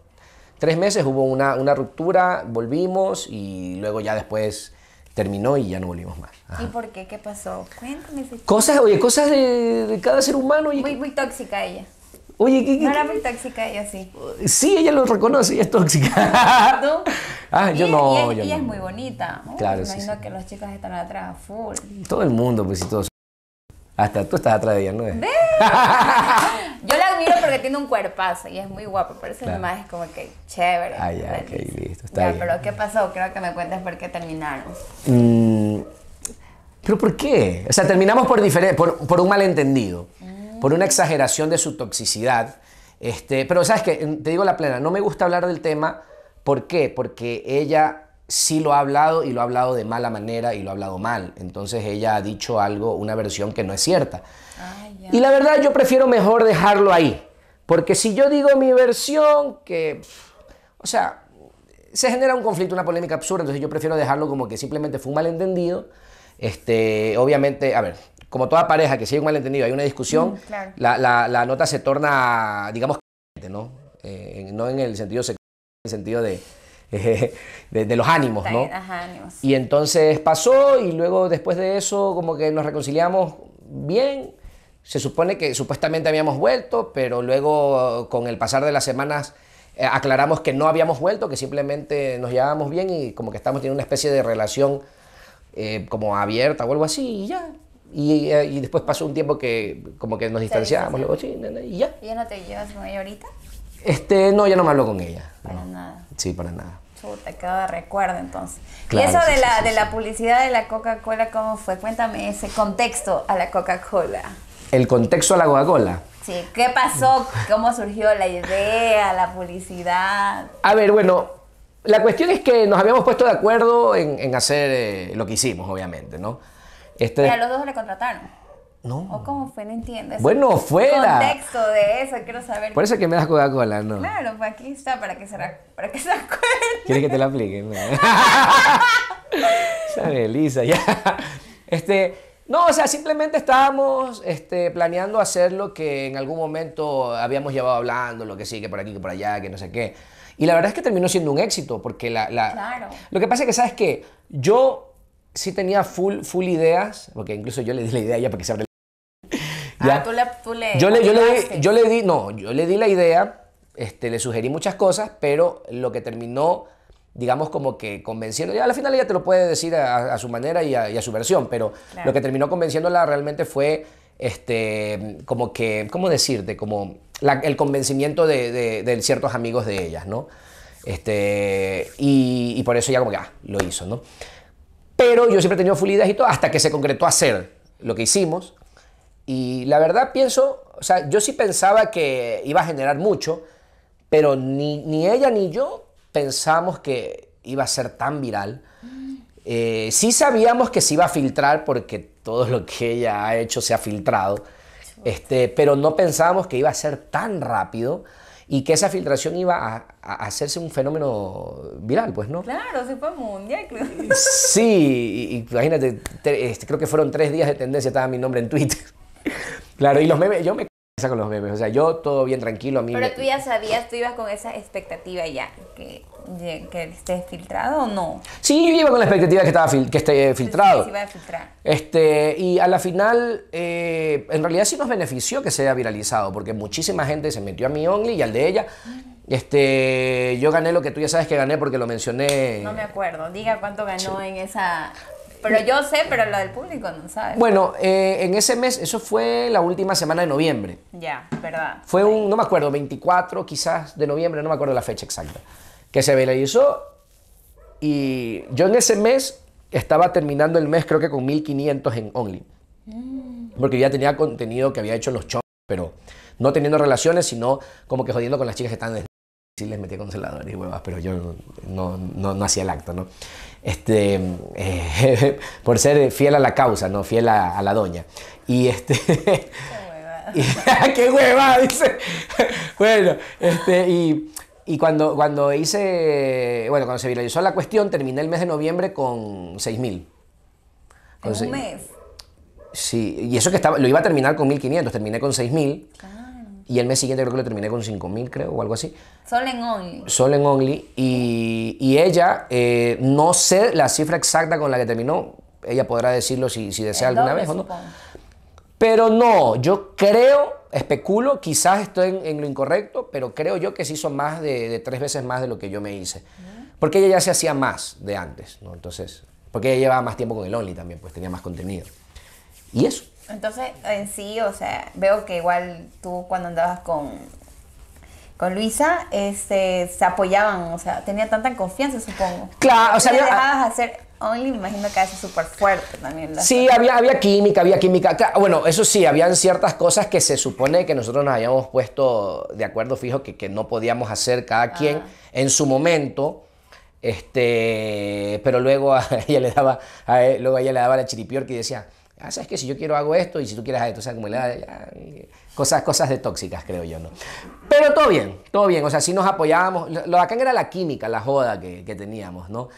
tres meses hubo una, una ruptura, volvimos y luego ya después terminó y ya no volvimos más. ¿Y
por qué? ¿Qué pasó? Cuéntame. Si cosas, oye, cosas
de, de
cada ser humano. muy, muy tóxica ella.
Oye, ¿qué, no era
muy tóxica ella, sí.
Sí, ella lo reconoce, ella es tóxica. ¿Tú? Ah, yo no. Y es muy
bonita. claro, me imagino que los chicos están atrás, full.
Todo el mundo, pues sí. todos. Hasta tú estás atrás ¿no? Yo
la admiro porque tiene un cuerpazo y es muy guapo, por eso claro. más como que chévere. Ah, ya, ok,
listo, está ya, pero
¿qué pasó? Creo que me cuentes por qué terminaron.
Mm, ¿Pero por qué? O sea, terminamos por, por, por un malentendido, mm. por una exageración de su toxicidad. Este, pero sabes qué? te digo la plena, no me gusta hablar del tema. ¿Por qué? Porque ella sí lo ha hablado y lo ha hablado de mala manera y lo ha hablado mal. Entonces ella ha dicho algo, una versión que no es cierta. Ah, y la verdad yo prefiero mejor dejarlo ahí, porque si yo digo mi versión, que, o sea, se genera un conflicto, una polémica absurda, entonces yo prefiero dejarlo como que simplemente fue un malentendido. Este, obviamente, a ver, como toda pareja que sigue un malentendido, hay una discusión, mm, la, nota se torna, digamos, ¿no? Eh, no en el sentido sexual, en el sentido de de, los ánimos, ¿no? Y entonces pasó y luego después de eso como que nos reconciliamos bien. Se supone que supuestamente habíamos vuelto, pero luego con el pasar de las semanas eh, aclaramos que no habíamos vuelto, que simplemente nos llevábamos bien y como que estamos teniendo una especie de relación eh, como abierta o algo así y ya. Eh, y, después pasó un tiempo que como que nos distanciamos, luego, sí,
y ya. ¿Ya no te llevas con ella ahorita?
Este, no, ya no me hablo con ella. Para nada. Sí, para nada.
Chuta, de recuerdo entonces.
Claro, y eso de, la, de
la publicidad de la Coca-Cola, ¿cómo fue? Cuéntame ese contexto a la Coca-Cola.
El contexto a la Coca-Cola.
Sí, ¿qué pasó? ¿Cómo surgió la idea, la publicidad?
A ver, bueno, la cuestión es que nos habíamos puesto de acuerdo en, hacer eh, lo que hicimos, obviamente, ¿no? Este... a los
dos le contrataron. ¿O cómo fue? No entiendo. Es bueno, fuera. contexto de eso, quiero saber.
Por eso que me das Coca-Cola, ¿no?
Claro, pues aquí está, para que se, para que se acuerde.
¿Quieres que te la apliquen No. Sabe, Lisa, ya. Este, no, o sea, simplemente estábamos este, planeando hacer lo que en algún momento habíamos llevado hablando, lo que sí, que por aquí, que por allá, que no sé qué. Y la verdad es que terminó siendo un éxito, porque la... claro. Lo que pasa es que, ¿sabes qué? Yo sí tenía full, full ideas, porque incluso yo le di la idea ya para que se abra Ah,
yo, le, yo, yo le
di, no, yo le di la idea, este, le sugerí muchas cosas, pero lo que terminó, digamos, como que convenciendo, ya al final ella te lo puede decir a, su manera y a, su versión, pero lo que terminó convenciéndola realmente fue, este, como que, ¿cómo decirte? Como el convencimiento de, ciertos amigos de ellas, ¿no? Este, y, por eso ya como que, ah, lo hizo, ¿no? Pero yo siempre he tenido full y todo, hasta que se concretó hacer lo que hicimos. Y la verdad pienso, o sea, yo sí pensaba que iba a generar mucho, pero ni, ni ella ni yo pensamos que iba a ser tan viral. Mm. Eh, sí sabíamos que se iba a filtrar porque todo lo que ella ha hecho se ha filtrado, este, pero no pensábamos que iba a ser tan rápido y que esa filtración iba a, hacerse un fenómeno viral, pues, ¿no?
Claro, se fue mundial,
Sí, y, imagínate, este, creo que fueron tres días de tendencia, estaba mi nombre en Twitter. Claro, y los memes, yo me casa con los memes, o sea, yo todo bien tranquilo a mí. Pero tú
ya sabías, tú ibas con esa expectativa ya, que, que esté filtrado o no.
Sí, yo iba con la expectativa que, estaba que esté filtrado. Sí,
iba a filtrar.
Este, y a la final, eh, en realidad sí nos benefició que sea viralizado, porque muchísima gente se metió a mi Only y al de ella. Mm. Este, yo gané lo que tú ya sabes que gané porque lo mencioné. No me
acuerdo. Diga cuánto ganó en esa pero yo sé, pero lo del público no sabe. Bueno,
eh, en ese mes, eso fue la última semana de noviembre.
Ya, verdad.
Fue un, no me acuerdo, 24 quizás de noviembre, no me acuerdo la fecha exacta, que se realizó Y yo en ese mes estaba terminando el mes creo que con 1500 en Only. Mm. Porque ya tenía contenido que había hecho en los shows, pero no teniendo relaciones, sino como que jodiendo con las chicas que están... y les metía celadores y huevas, pero yo no, no, no hacía el acto, ¿no? este, eh, por ser fiel a la causa, no fiel a, la doña. Y este... ¡Qué hueva! ¡Qué hueva! Bueno, este, y, cuando, cuando hice, bueno, cuando se viralizó la cuestión, terminé el mes de noviembre con 6.000. un mes? Sí, y eso que estaba, lo iba a terminar con 1.500, terminé con 6.000. Y el mes siguiente creo que lo terminé con 5.000, creo, o algo así.
Solo en Only.
Sol en Only. Y, y ella, eh, no sé la cifra exacta con la que terminó. Ella podrá decirlo si, si desea alguna vez no. Pero no, yo creo, especulo, quizás estoy en, lo incorrecto, pero creo yo que se hizo más de, tres veces más de lo que yo me hice. Porque ella ya se hacía más de antes, ¿no? Entonces, porque ella llevaba más tiempo con el Only también, pues tenía más contenido. Y eso.
Entonces, en sí, o sea, veo que igual tú cuando andabas con, con Luisa, este, se apoyaban, o sea, tenía tanta confianza, supongo. Claro, o sea, dejabas hacer Only, me imagino que haces súper fuerte también. sí,
había, química, había química. bueno, eso sí, habían ciertas cosas que se supone que nosotros nos habíamos puesto de acuerdo fijo que, que no podíamos hacer cada ah. quien en su momento. Este, pero luego a ella le daba, e, luego ella le daba la chiripiorca y decía, Ah, sabes que si yo quiero hago esto y si tú quieres esto, o sea, como cosas, cosas de tóxicas, creo yo, ¿no? Pero todo bien, todo bien, o sea, sí nos apoyábamos. Lo bacán era la química, la joda que, que teníamos, ¿no?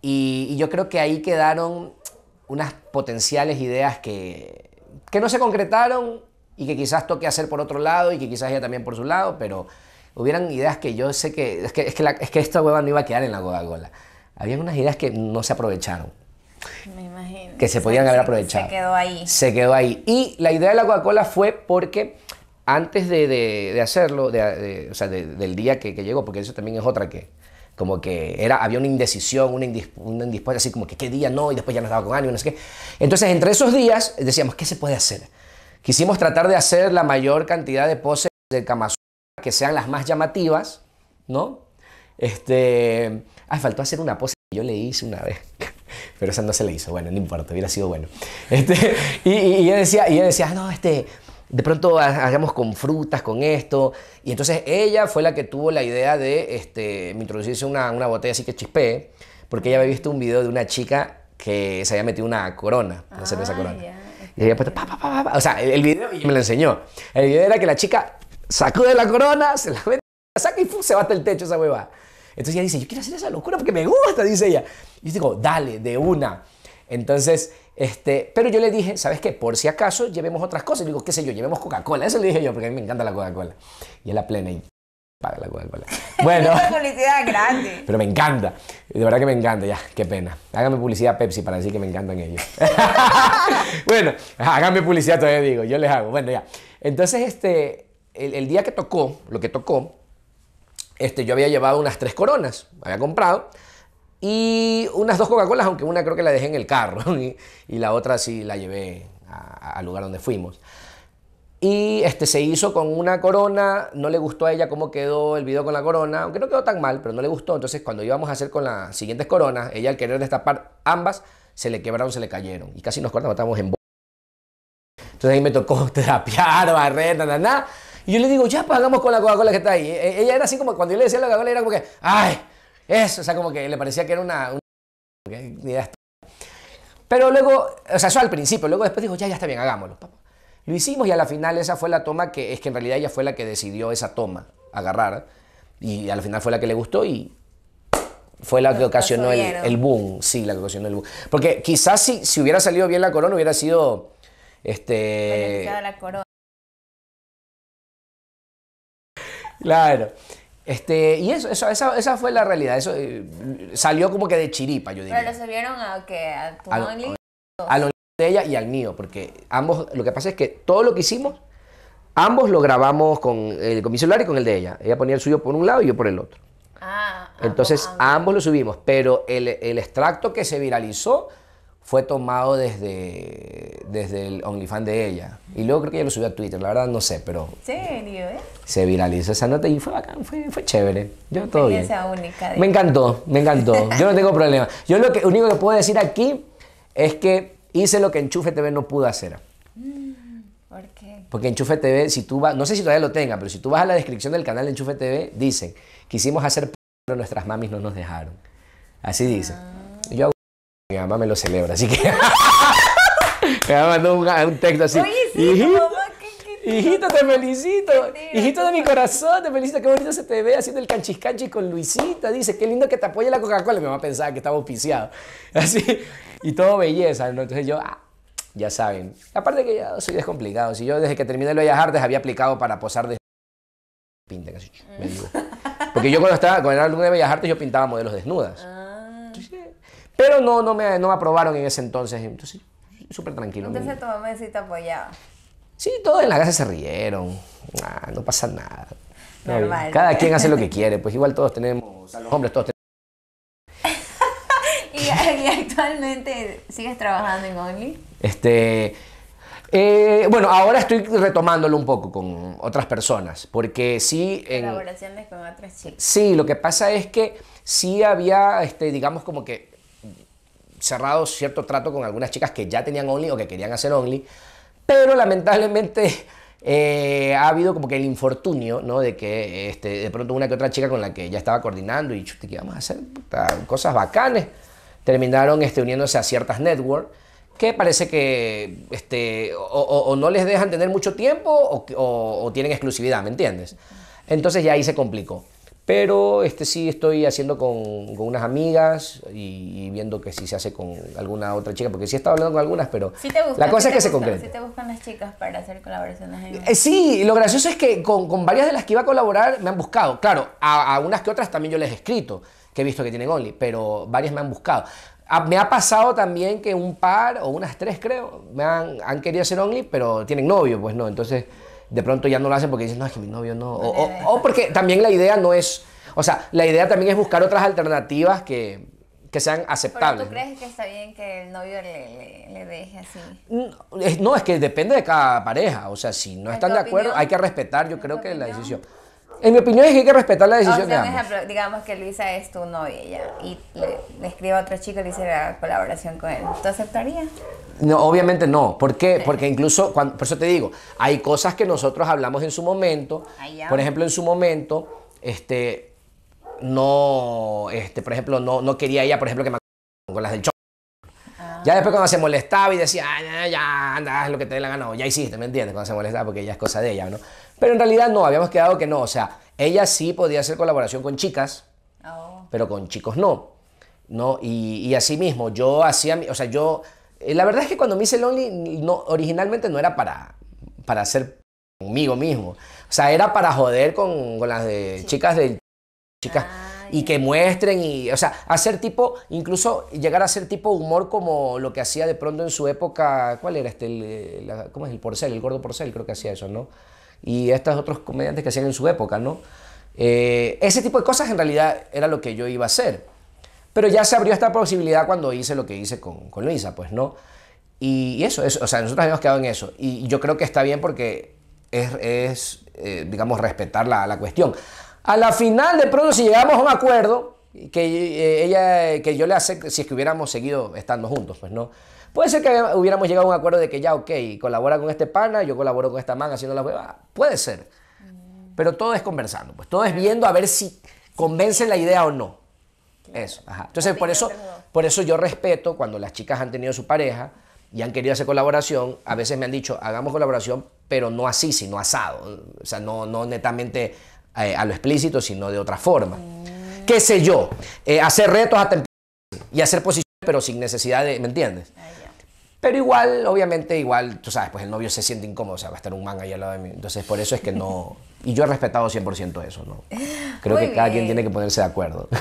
Y, yo creo que ahí quedaron unas potenciales ideas que, que no se concretaron y que quizás toque hacer por otro lado y que quizás ella también por su lado, pero hubieran ideas que yo sé que, es que, es que, es que esta hueva no iba a quedar en la coca gola. Habían unas ideas que no se aprovecharon imagino. Que se podían haber aprovechado. Se quedó ahí. Se quedó ahí. Y la idea de la Coca-Cola fue porque antes de, de, hacerlo, de, o sea, del día que, llegó, porque eso también es otra que, como que era, había una indecisión, una, indispuesta, así como que qué día no, y después ya nos daba con años no sé qué. Entonces, entre esos días decíamos, ¿qué se puede hacer? Quisimos tratar de hacer la mayor cantidad de poses de Kamasutra que sean las más llamativas, ¿no? Este, ay, faltó hacer una pose que yo le hice una vez pero esa no se le hizo. Bueno, no importa, hubiera sido bueno. Este, y, ella decía, y decía, ah, no, este, de pronto hagamos con frutas, con esto. Y entonces ella fue la que tuvo la idea de este, me introducirse una, una botella así que chispé, porque ella había visto un video de una chica que se había metido una corona, una cerveza ah, corona. Y había puesto, pa, pa, pa, o sea, el, video, y me lo enseñó. El video era que la chica sacó de la corona, se la metió, la saca y se va hasta el techo esa hueva. Entonces ella dice, yo quiero hacer esa locura porque me gusta, dice ella. Y yo digo, dale, de una. Entonces, este, pero yo le dije, ¿sabes qué? Por si acaso llevemos otras cosas. Y digo, qué sé yo, llevemos Coca-Cola. Eso le dije yo porque a mí me encanta la Coca-Cola. Y es la plena y paga la Coca-Cola. Bueno.
publicidad grande.
Pero me encanta. De verdad que me encanta, ya, qué pena. Hágame publicidad Pepsi para decir que me encantan ellos. bueno, hágame publicidad todavía digo, yo les hago. Bueno, ya. Entonces, este, el día que tocó, lo que tocó, este, yo había llevado unas tres coronas, había comprado, y unas dos Coca-Colas, aunque una creo que la dejé en el carro, y, la otra sí la llevé al lugar donde fuimos. Y este, se hizo con una corona, no le gustó a ella cómo quedó el video con la corona, aunque no quedó tan mal, pero no le gustó. Entonces cuando íbamos a hacer con las siguientes coronas, ella al querer destapar ambas, se le quebraron, se le cayeron. Y casi nos cortamos en... Entonces ahí me tocó terapiar, barrer, nada, nada. Y yo le digo, ya pues hagamos con la Coca-Cola que está ahí. E, ella era así como, cuando yo le decía la Coca-Cola, era como que, ay, eso, o sea, como que le parecía que era una... Pero luego, o sea, eso al principio, luego después dijo, ya, ya está bien, hagámoslo. Lo hicimos y a la final esa fue la toma que, es que en realidad ella fue la que decidió esa toma, agarrar. Y a la final fue la que le gustó y fue la que ocasionó el, boom. Sí, la que ocasionó el boom. Porque quizás si, si hubiera salido bien la corona hubiera sido... Este, Claro. Este, y eso, esa, esa, fue la realidad. Eso eh, salió como que de chiripa, yo diría.
Pero lo subieron a que a tu a
de ella y al mío, porque ambos, lo que pasa es que todo lo que hicimos, ambos lo grabamos con, el eh, mi celular y con el de ella. Ella ponía el suyo por un lado y yo por el otro. Ah, Entonces ambos, lo subimos, pero el, el extracto que se viralizó fue tomado desde, desde el OnlyFans de ella. Y luego creo que ella lo subió a Twitter, la verdad no sé, pero...
¿Serio, eh?
Se viralizó esa nota y fue bacán, fue, fue chévere. Yo todo bien. me encantó, me encantó. Yo no tengo problema. Yo lo que, único que puedo decir aquí es que hice lo que Enchufe TV no pudo hacer. Mm, ¿Por qué? Porque Enchufe TV, si tú vas, no sé si todavía lo tenga, pero si tú vas a la descripción del canal de Enchufe TV, dice quisimos hacer pero nuestras mamis no nos dejaron. Así dice. Ah. Mi mamá me lo celebra, así que. me mandó un, texto así. hijito, te felicito. hijito de mi corazón, te felicito. Qué bonito se te ve haciendo el canchiscanchi con Luisita. Dice, qué lindo que te apoye la Coca-Cola. Mi mamá pensaba que estaba auspiciado. Así. Y todo belleza, Entonces yo, ah, ya saben. Aparte que ya soy descomplicado. Si yo desde que terminé el Bellas Artes había aplicado para posar de. Pinta, casi. Me digo. Mm. Porque yo cuando estaba, cuando era alumno de Bellas Artes, yo pintaba modelos desnudas. Ah. Pero no, no me, no aprobaron en ese entonces. Entonces, súper tranquilo. Entonces
tu mamá sí te apoyaba.
Sí, todos en la casa se rieron. Ah, no pasa nada.
Normal. Cada quien hace lo que
quiere, pues igual todos tenemos, a los hombres todos
tenemos. ¿Y, actualmente sigues trabajando en Only?
Este. Eh, bueno, ahora estoy retomándolo un poco con otras personas, porque sí... En,
Colaboraciones con otras chicas. Sí,
lo que pasa es que sí había, este, digamos, como que cerrado cierto trato con algunas chicas que ya tenían Only o que querían hacer Only, pero lamentablemente eh, ha habido como que el infortunio, ¿no? De que este, de pronto una que otra chica con la que ya estaba coordinando y chuti, que íbamos a hacer? cosas bacanes. Terminaron este, uniéndose a ciertas networks que parece que este, o, no les dejan tener mucho tiempo o tienen exclusividad, ¿me entiendes? Entonces ya ahí se complicó. Pero este sí estoy haciendo con, unas amigas y, viendo que si se hace con alguna otra chica, porque sí he estado hablando con algunas, pero
la cosa es que se concreta. Sí te buscan las chicas para hacer colaboraciones. En... Eh, sí, lo gracioso
es que con, varias de las que iba a colaborar me han buscado. Claro, a, unas que otras también yo les he escrito, que he visto que tienen Only, pero varias me han buscado. Ah, me ha pasado también que un par, o unas tres creo, me han, han querido hacer Only, pero tienen novio, pues no, entonces de pronto ya no lo hacen porque dicen, no, es que mi novio no. Eh. O, porque también la idea no es. O sea, la idea también es buscar otras alternativas que, sean aceptables. ¿Tú crees
que está bien que el novio le, deje así?
Mm, no, es que depende de cada pareja. O sea, si no están de acuerdo, hay que respetar, yo creo que la decisión. En mi opinión es que hay que respetar la decisión
digamos que Luisa es tu novia y le, escribe a otro chico y dice la colaboración con él. ¿Tú aceptarías?
No, obviamente no. ¿Por qué? Porque incluso, por eso te digo, hay cosas que nosotros hablamos en su momento. por ejemplo, en su momento, este, no, este, por ejemplo, no, no quería ella, por ejemplo, que me con las del show.
Ah. Ya después cuando se
molestaba y decía, ya, ya, anda, haz lo que te dé la gana, ya hiciste, ¿me entiendes? Cuando se molestaba porque ya es cosa de ella, ¿no? Pero en realidad no, habíamos quedado que no. O sea, ella sí podía hacer colaboración con chicas, oh. pero con chicos no. ¿no? Y, y así mismo, yo hacía, o sea, yo, eh, la verdad es que cuando me hice Lonely, no, originalmente no era para, para hacer conmigo mismo. O sea, era para joder con, las chicas del... Chicas, ah, y que muestren y, o sea, hacer tipo, incluso llegar a hacer tipo humor como lo que hacía de pronto en su época, ¿cuál era este? Eh, ¿Cómo es? El Porcel, el gordo Porcel creo que hacía eso, ¿no? y estos otros comediantes que hacían en su época, ¿no? Eh, ese tipo de cosas en realidad era lo que yo iba a hacer. Pero ya se abrió esta posibilidad cuando hice lo que hice con, con Luisa, pues, ¿no? Y, eso, eso, o sea, nosotros habíamos quedado en eso. Y yo creo que está bien porque es, eh, digamos, respetar la, la, cuestión. A la final, de pronto, si llegamos a un acuerdo, que eh, ella, que yo le hace si es que hubiéramos seguido estando juntos, pues, ¿no? Puede ser que hubiéramos llegado a un acuerdo de que ya, ok, colabora con este pana, yo colaboro con esta man haciendo la huevas. Puede ser. Mm. Pero todo es conversando, pues todo es viendo a ver si convence la idea o no. Eso, ajá. Entonces, por eso, por eso yo respeto cuando las chicas han tenido su pareja y han querido hacer colaboración, a veces me han dicho, hagamos colaboración, pero no así, sino asado. O sea, no, netamente eh, a lo explícito, sino de otra forma. Mm. ¿Qué sé yo? Eh, hacer retos a y hacer posiciones, pero sin necesidad de, ¿me entiendes? Ah, pero igual, obviamente, igual, tú sabes, pues el novio se siente incómodo, o sea, va a estar un manga ahí al lado de mí. Entonces, por eso es que no... Y yo he respetado 100% eso, ¿no?
Creo que cada quien
tiene que ponerse de acuerdo.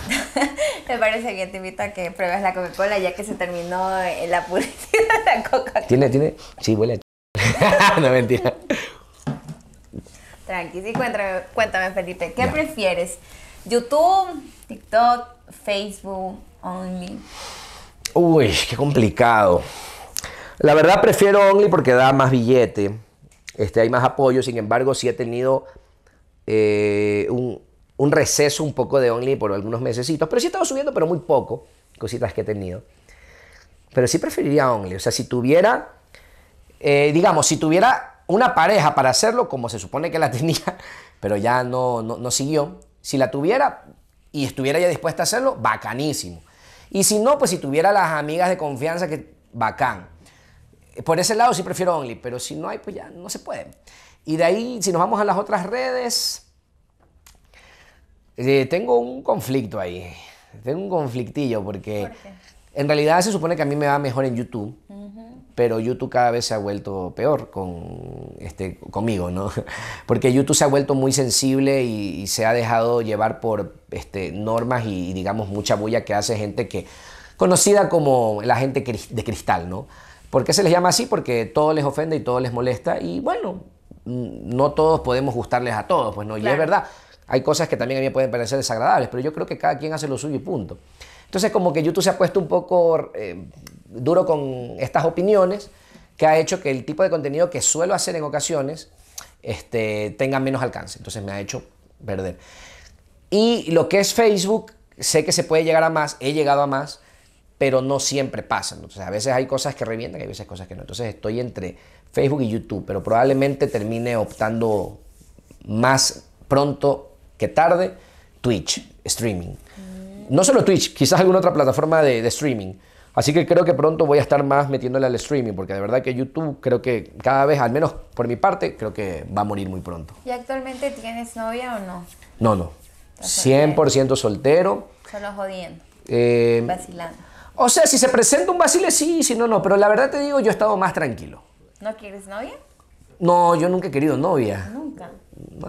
Me parece bien, te invito a que pruebes la Coca-Cola ya que se terminó eh, la publicidad de la Coca-Cola.
¿Tiene, tiene? Sí, huele No, mentira.
Tranqui, sí, cuéntame, cuéntame Felipe, ¿qué prefieres? ¿YouTube, TikTok, Facebook, Only?
Uy, qué complicado. La verdad prefiero Only porque da más billete, este, hay más apoyo, sin embargo sí he tenido eh, un, receso un poco de Only por algunos mesecitos, pero sí he estado subiendo, pero muy poco, cositas que he tenido. Pero sí preferiría Only, o sea, si tuviera, eh, digamos, si tuviera una pareja para hacerlo como se supone que la tenía, pero ya no, no, siguió, si la tuviera y estuviera ya dispuesta a hacerlo, bacanísimo. Y si no, pues si tuviera las amigas de confianza, que bacán. Por ese lado sí prefiero Only, pero si no hay, pues ya no se puede. Y de ahí, si nos vamos a las otras redes, eh, tengo un conflicto ahí. Tengo un conflictillo porque en realidad se supone que a mí me va mejor en YouTube, pero YouTube cada vez se ha vuelto peor con, este, conmigo, ¿no? Porque YouTube se ha vuelto muy sensible y, se ha dejado llevar por este, normas y, y, digamos, mucha bulla que hace gente que conocida como la gente de cristal, ¿no? ¿Por qué se les llama así? Porque todo les ofende y todo les molesta y bueno, mm, no todos podemos gustarles a todos, pues no, y es verdad. Hay cosas que también a mí me pueden parecer desagradables, pero yo creo que cada quien hace lo suyo y punto. Entonces como que YouTube se ha puesto un poco eh, duro con estas opiniones que ha hecho que el tipo de contenido que suelo hacer en ocasiones este, tenga menos alcance. Entonces me ha hecho perder. Y lo que es Facebook, sé que se puede llegar a más, he llegado a más, pero no siempre pasan. Entonces, a veces hay cosas que revientan y a veces cosas que no. Entonces, estoy entre Facebook y YouTube, pero probablemente termine optando más pronto que tarde Twitch, streaming. No solo Twitch, quizás alguna otra plataforma de, streaming. Así que creo que pronto voy a estar más metiéndole al streaming, porque de verdad que YouTube creo que cada vez, al menos por mi parte, creo que va a morir muy pronto.
¿Y actualmente tienes novia o no?
No, no. 100% soltero.
Solo jodiendo. Eh, vacilando.
O sea, si se presenta un vacile, sí, si no, no. Pero la verdad te digo, yo he estado más tranquilo.
¿No quieres novia?
No, yo nunca he querido novia. Nunca.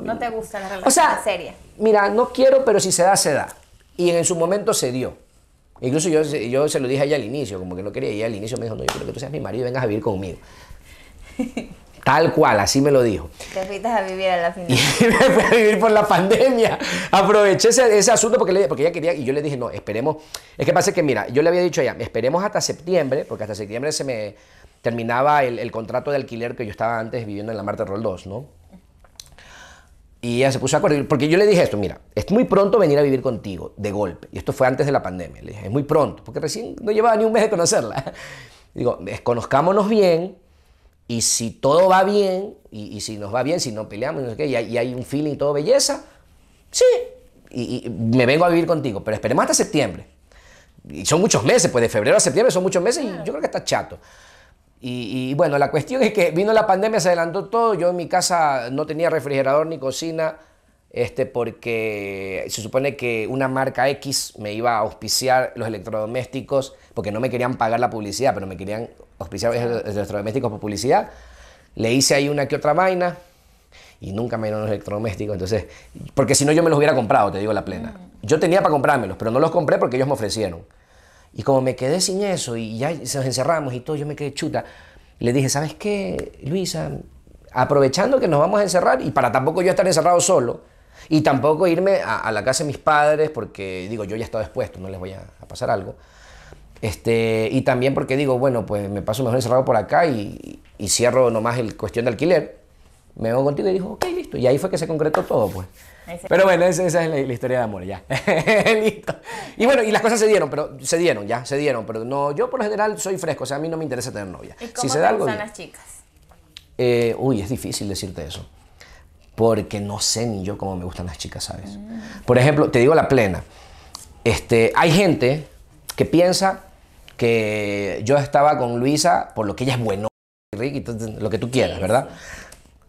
No,
te gusta la relación o sea, seria.
Mira, no quiero, pero si se da, se da. Y en su momento se dio. Incluso yo, yo se lo dije a ella al inicio, como que no quería. Y ella al inicio me dijo, no, yo quiero que tú seas mi marido y vengas a vivir conmigo. Tal cual, así me lo dijo.
Te fuiste a vivir a la final. Y
me fui a vivir por la pandemia. Aproveché ese, asunto porque, porque ella quería, y yo le dije, no, esperemos. Es que pasa que, mira, yo le había dicho a ella, esperemos hasta septiembre, porque hasta septiembre se me terminaba el, contrato de alquiler que yo estaba antes viviendo en la Marta 2, ¿no? Y ella se puso a acuerdo. porque yo le dije esto, mira, es muy pronto venir a vivir contigo, de golpe. Y esto fue antes de la pandemia, le dije, es muy pronto, porque recién no llevaba ni un mes de conocerla. Digo, conozcámonos bien, y si todo va bien, y, si nos va bien, si no peleamos, no sé qué, y, hay, un feeling y todo belleza, sí, y, me vengo a vivir contigo, pero esperemos hasta septiembre. Y son muchos meses, pues de febrero a septiembre son muchos meses y yo creo que está chato. Y, y, bueno, la cuestión es que vino la pandemia, se adelantó todo. Yo en mi casa no tenía refrigerador ni cocina, este, porque se supone que una marca X me iba a auspiciar los electrodomésticos, porque no me querían pagar la publicidad, pero me querían de electrodomésticos por publicidad. Le hice ahí una que otra vaina y nunca me dieron los electrodomésticos. Entonces, porque si no yo me los hubiera comprado, te digo la plena. Mm. Yo tenía para comprármelos, pero no los compré porque ellos me ofrecieron. Y como me quedé sin eso y ya nos encerramos y todo, yo me quedé chuta. Le dije, ¿sabes qué, Luisa? Aprovechando que nos vamos a encerrar y para tampoco yo estar encerrado solo y tampoco irme a, la casa de mis padres porque, digo, yo ya estado expuesto, no les voy a pasar algo este, y también porque digo, bueno, pues me paso mejor encerrado por acá y, cierro nomás el cuestión de alquiler. Me veo contigo y dijo, ok, listo. Y ahí fue que se concretó todo, pues. Pero bueno, esa, es la, historia de amor, ya. listo. Y bueno, y las cosas se dieron, pero se dieron, ya, se dieron. Pero no, yo por lo general soy fresco, o sea, a mí no me interesa tener novia. cómo si se da algo, las chicas? Eh, uy, es difícil decirte eso. Porque no sé ni yo cómo me gustan las chicas, ¿sabes? Mm. Por ejemplo, te digo la plena. Este, hay gente que piensa que yo estaba con Luisa, por lo que ella es bueno, lo que tú quieras, ¿verdad?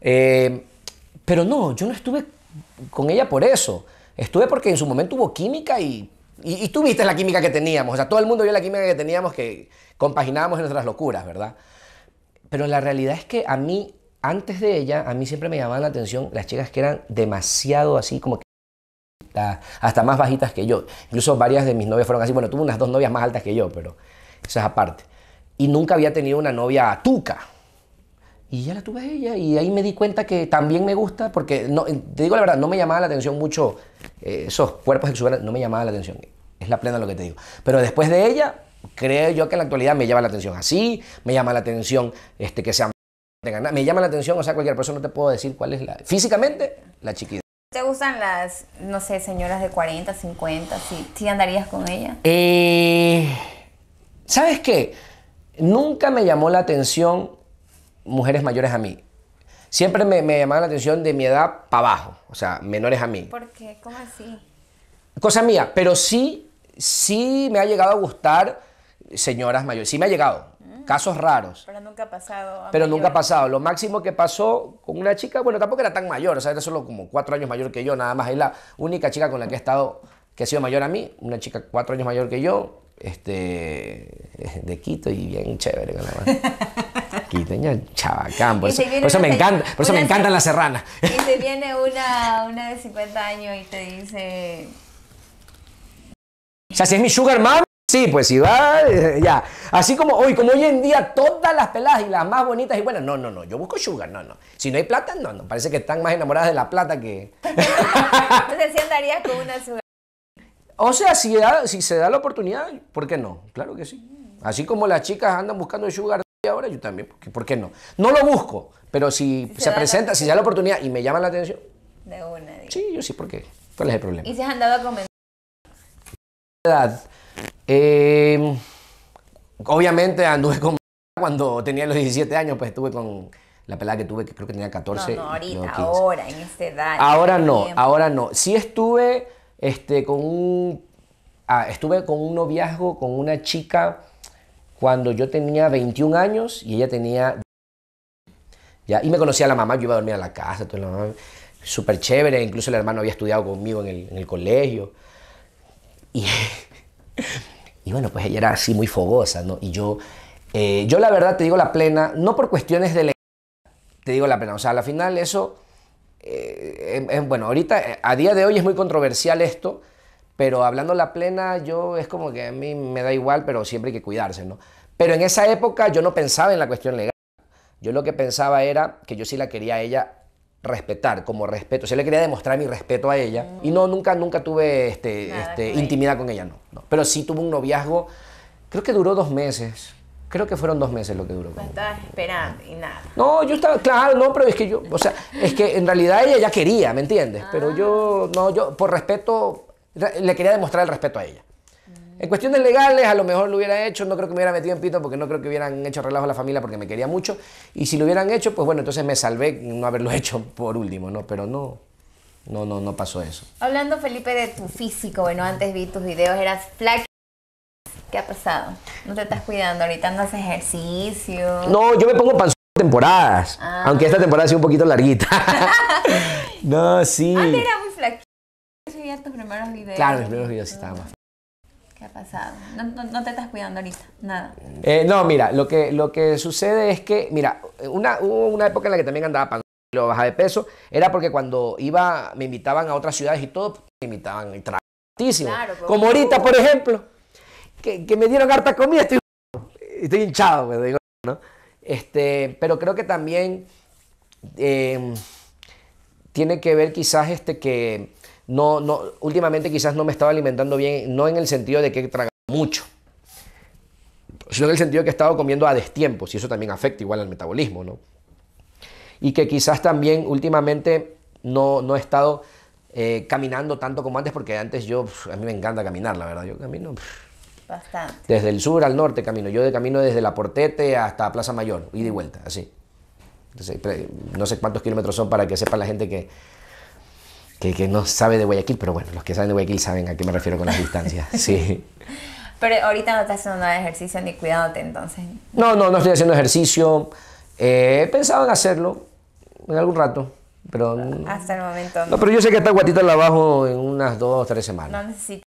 Eh, pero no, yo no estuve con ella por eso. Estuve porque en su momento hubo química y, y, y tú viste la química que teníamos. O sea, todo el mundo vio la química que teníamos que compaginábamos en nuestras locuras, ¿verdad? Pero la realidad es que a mí, antes de ella, a mí siempre me llamaban la atención las chicas que eran demasiado así como que hasta más bajitas que yo. Incluso varias de mis novias fueron así. Bueno, tuve unas dos novias más altas que yo, pero esa es aparte. Y nunca había tenido una novia tuca. Y ya la tuve a ella y ahí me di cuenta que también me gusta, porque no, eh, te digo la verdad, no me llamaba la atención mucho eh, esos cuerpos exuberantes, no me llamaba la atención. Es la plena lo que te digo. Pero después de ella, creo yo que en la actualidad me llama la atención así, me llama la atención este, que sea Me llama la atención, o sea, cualquier persona no te puedo decir cuál es la... Físicamente, la chiquita.
¿Te gustan las, no sé, señoras de 40, 50? ¿Si, andarías con ella?
Eh... ¿Sabes qué? Nunca me llamó la atención mujeres mayores a mí. Siempre me, me la atención de mi edad para abajo, o sea, menores a mí. ¿Por
qué? ¿Cómo así?
Cosa mía, pero sí, sí me ha llegado a gustar señoras mayores, sí me ha llegado, mm. casos raros.
Pero nunca ha pasado. pero nunca ha
pasado. Lo máximo que pasó con una chica, bueno, tampoco era tan mayor, o sea, era solo como cuatro años mayor que yo, nada más. Es la única chica con la que he estado, que ha sido mayor a mí, una chica cuatro años mayor que yo, este, de Quito y bien chévere con la mano. Quiteña, chabacán, por eso, me encanta, por eso me encantan las serranas. Y
te viene una, de 50 años y te dice...
O sea, si es mi sugar mom, Sí, pues si va, eh, ya. Así como hoy, como hoy en día todas las peladas y las más bonitas y bueno no, no, no, yo busco sugar, no, no. Si no hay plata, no, no. Parece que están más enamoradas de la plata que...
Entonces sí andarías con una sugar.
O sea, si, se da la oportunidad, ¿por qué no? Claro que sí. Así como las chicas andan buscando sugar ahora, yo también, ¿por qué no? No lo busco, pero si, se, presenta, si se da la oportunidad y me llama la atención. De una. Sí, yo sí, ¿por qué? ¿Cuál es el problema?
¿Y si has andado a comentar?
edad. Em, obviamente anduve con cuando tenía los 17 años, pues estuve con la pelada que tuve, que creo que tenía 14. No, ahorita, ahora,
en esta edad. Ahora este no,
ahora no. Sí estuve este, con ah, estuve con un noviazgo con una chica cuando yo tenía 21 años y ella tenía... Ya, y me conocía la mamá, yo iba a dormir a la casa, súper chévere, incluso el hermano había estudiado conmigo en el, colegio. Y, bueno, pues ella era así muy fogosa, ¿no? Y yo, eh, yo la verdad te digo la plena, no por cuestiones de... ley. te digo la plena, o sea, al final eso eh, eh, eh, bueno, ahorita, a día de hoy es muy controversial esto, pero hablando la plena, yo es como que a mí me da igual, pero siempre hay que cuidarse, ¿no? Pero en esa época yo no pensaba en la cuestión legal. Yo lo que pensaba era que yo sí la quería a ella respetar, como respeto. O le quería demostrar mi respeto a ella. Y no, nunca, nunca tuve este, este intimidad con ella, no, no. Pero sí tuve un noviazgo, creo que duró dos meses. Creo que fueron dos meses lo que duró.
esperando y nada.
No, yo estaba, claro, no, pero es que yo, o sea, es que en realidad ella ya quería, ¿me entiendes? Pero yo, ah. no, yo por respeto, le quería demostrar el respeto a ella. En cuestiones legales, a lo mejor lo hubiera hecho, no creo que me hubiera metido en pito porque no creo que hubieran hecho relajo a la familia porque me quería mucho. Y si lo hubieran hecho, pues bueno, entonces me salvé no haberlo hecho por último, ¿no? Pero no, no, no, no pasó eso.
Hablando, Felipe, de tu físico, bueno, antes vi tus videos, eras flaco ¿Qué ha pasado? No te estás cuidando, ahorita no haces ejercicio. No,
yo me pongo panzón temporadas. Ah. Aunque esta temporada ha sido un poquito larguita. no, sí. Antes ah,
era muy Yo tus primeros videos. Claro, mis
primeros videos estaban
¿Qué ha pasado? No, no, te estás cuidando ahorita, nada.
Eh, no, mira, lo que, lo que sucede es que, mira, una, hubo una época en la que también andaba panzón lo bajaba de peso, era porque cuando iba, me invitaban a otras ciudades y todo, me invitaban el muchísimo. Claro, como ahorita, por ejemplo que, me dieron harta comida, estoy, estoy hinchado, pues, ¿no? Este, pero creo que también em, tiene que ver quizás este que no, no, últimamente quizás no me estaba alimentando bien, no en el sentido de que he tragado mucho, sino en el sentido de que he estado comiendo a destiempo, y eso también afecta igual al metabolismo, ¿no? Y que quizás también últimamente no, no he estado eh, caminando tanto como antes, porque antes yo, a mí me encanta caminar, la verdad, yo camino... Bastante. Desde el sur al norte camino. Yo de camino desde La Portete hasta Plaza Mayor, y de vuelta, así. no sé cuántos kilómetros son para que sepa la gente que, que, no sabe de Guayaquil, pero bueno, los que saben de Guayaquil saben a qué me refiero con las distancias. sí.
Pero ahorita no estás haciendo nada de ejercicio ni cuidándote entonces.
No, no, no estoy haciendo ejercicio. Eh, he pensado en hacerlo en algún rato, pero...
Hasta el momento no. pero yo sé que
está guatita la abajo en unas dos o tres semanas. No necesito.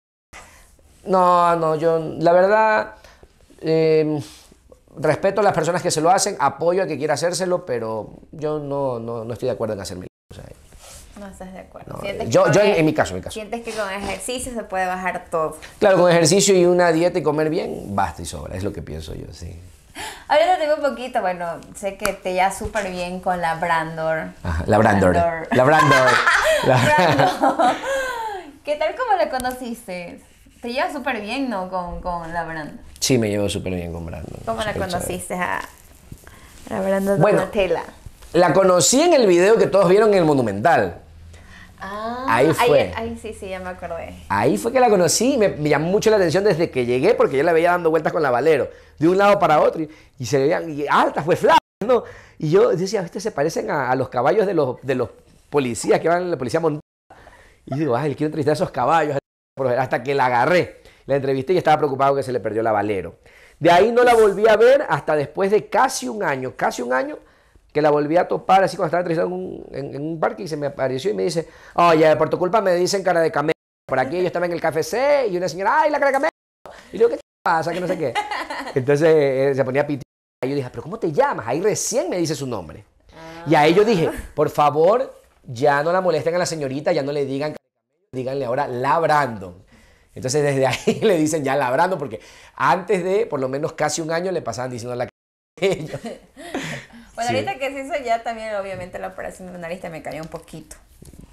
No, no, yo, la verdad, em, respeto a las personas que se lo hacen, apoyo a que quiera hacérselo, pero yo no, no, estoy de acuerdo en hacerme. O sea,
no estás de acuerdo. yo, yo e- en, mi caso, en mi caso. Sientes que con ejercicio se puede bajar todo.
Claro, con ejercicio y una dieta y comer bien, basta y sobra, es lo que pienso yo, sí.
Ahora tengo un poquito, bueno, sé que te ya súper bien con la Brandor. la Brandor. La Brandor.
la Brandor.
¿Qué tal como la conociste? te llevas súper bien, ¿no? Con, la Brando.
Sí, me llevo súper bien con Brando. ¿Cómo la conociste a, la Brandon bueno,
La conocí
en el video que todos vieron en el Monumental.
Ah, ahí fue. Ahí, sí, sí, ya me acordé.
Ahí fue que la conocí y me, llamó mucho la atención desde que llegué porque yo la veía dando vueltas con la Valero, de un lado para otro y, se veían y alta, fue flaca, ¿no? Y yo decía, ¿viste? Se parecen a, los caballos de los, de los policías que van en la policía montada. Y digo, ay, quiero entrevistar a esos caballos hasta que la agarré. La entrevisté y estaba preocupado que se le perdió la Valero. De ahí no la volví a ver hasta después de casi un año, casi un año, que la volví a topar así cuando estaba entrevistando en un, parque y se me apareció y me dice, oye, por tu culpa me dicen cara de camello. Por aquí yo estaba en el C y una señora, ay, la cara de camello. Y yo, ¿qué pasa? Que no sé qué. Entonces eh, se ponía a y yo dije, pero ¿cómo te llamas? Ahí recién me dice su nombre. Y a yo dije, ah. por favor, ya no la molesten a la señorita, ya no le digan díganle ahora labrando Entonces desde ahí le dicen ya Labrando porque antes de por lo menos casi un año le pasaban diciendo la ellos. Bueno, ahorita
que se hizo ya también obviamente la operación de nariz me cayó un poquito.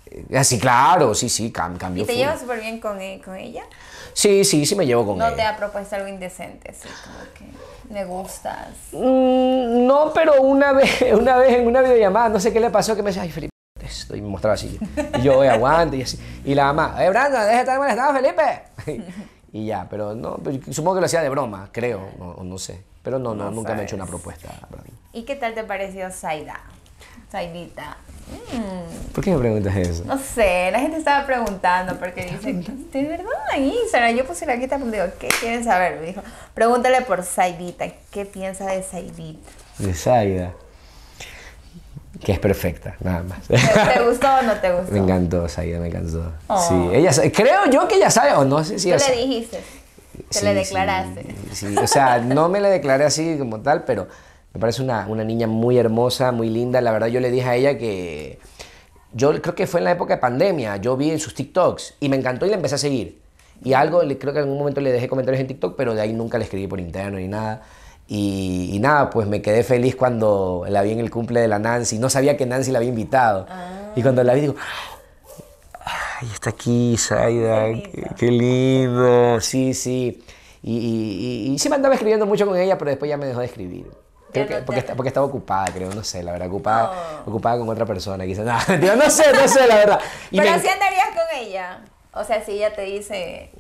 Eh, así, ah, claro, sí, sí, cambió. ¿Y te llevas
súper bien e-, con, ella?
Sí, sí, sí me llevo con ella. ¿No te ha
propuesto algo indecente? como
que me gustas. Mm, no, pero una vez, una vez en una videollamada, no sé qué le pasó, que me decía, ay, Felipe, estoy mostraba así. Y yo, aguante, y así. Y la mamá, eh, Brandon, deja de estar estado Felipe. y ya, pero no, supongo que lo hacía de broma, creo, o no, sé. Pero no, no, nunca me he hecho una propuesta,
¿Y qué tal te pareció Zaida? Zaidita. Mm.
¿Por qué me preguntas eso? No
sé, la gente estaba preguntando porque dice, de verdad, Instagram, yo puse la guita, digo, ¿qué quieren saber? Me dijo, pregúntale por Zaidita, ¿qué piensa de Zaidita?
De Zaida que es perfecta, nada más. ¿Te
gustó o no te gustó? Me
encantó, Saida, me encantó. Oh. Sí, ella, creo yo que ella sabe, o no sé si... ¿Qué le dijiste? ¿Te le
declaraste?
o sea, no me le declaré así como tal, pero me parece una, una niña muy hermosa, muy linda. La verdad, yo le dije a ella que... Yo creo que fue en la época de pandemia, yo vi en sus TikToks y me encantó y la empecé a seguir. Y algo, creo que en algún momento le dejé comentarios en TikTok, pero de ahí nunca le escribí por interno ni nada. Y, nada, pues me quedé feliz cuando la vi en el cumple de la Nancy. No sabía que Nancy la había invitado. Ah. Y cuando la vi digo, ¡ay, está aquí Saida! Qué, lindo! Sí, sí. Y, y, sí me andaba escribiendo mucho con ella, pero después ya me dejó de escribir. porque, porque, estaba ocupada, creo, no sé, la verdad, ocupada, ocupada con otra persona, quizás. No, sé, no sé, la verdad. pero me...
andarías con ella. O sea, si ella te dice,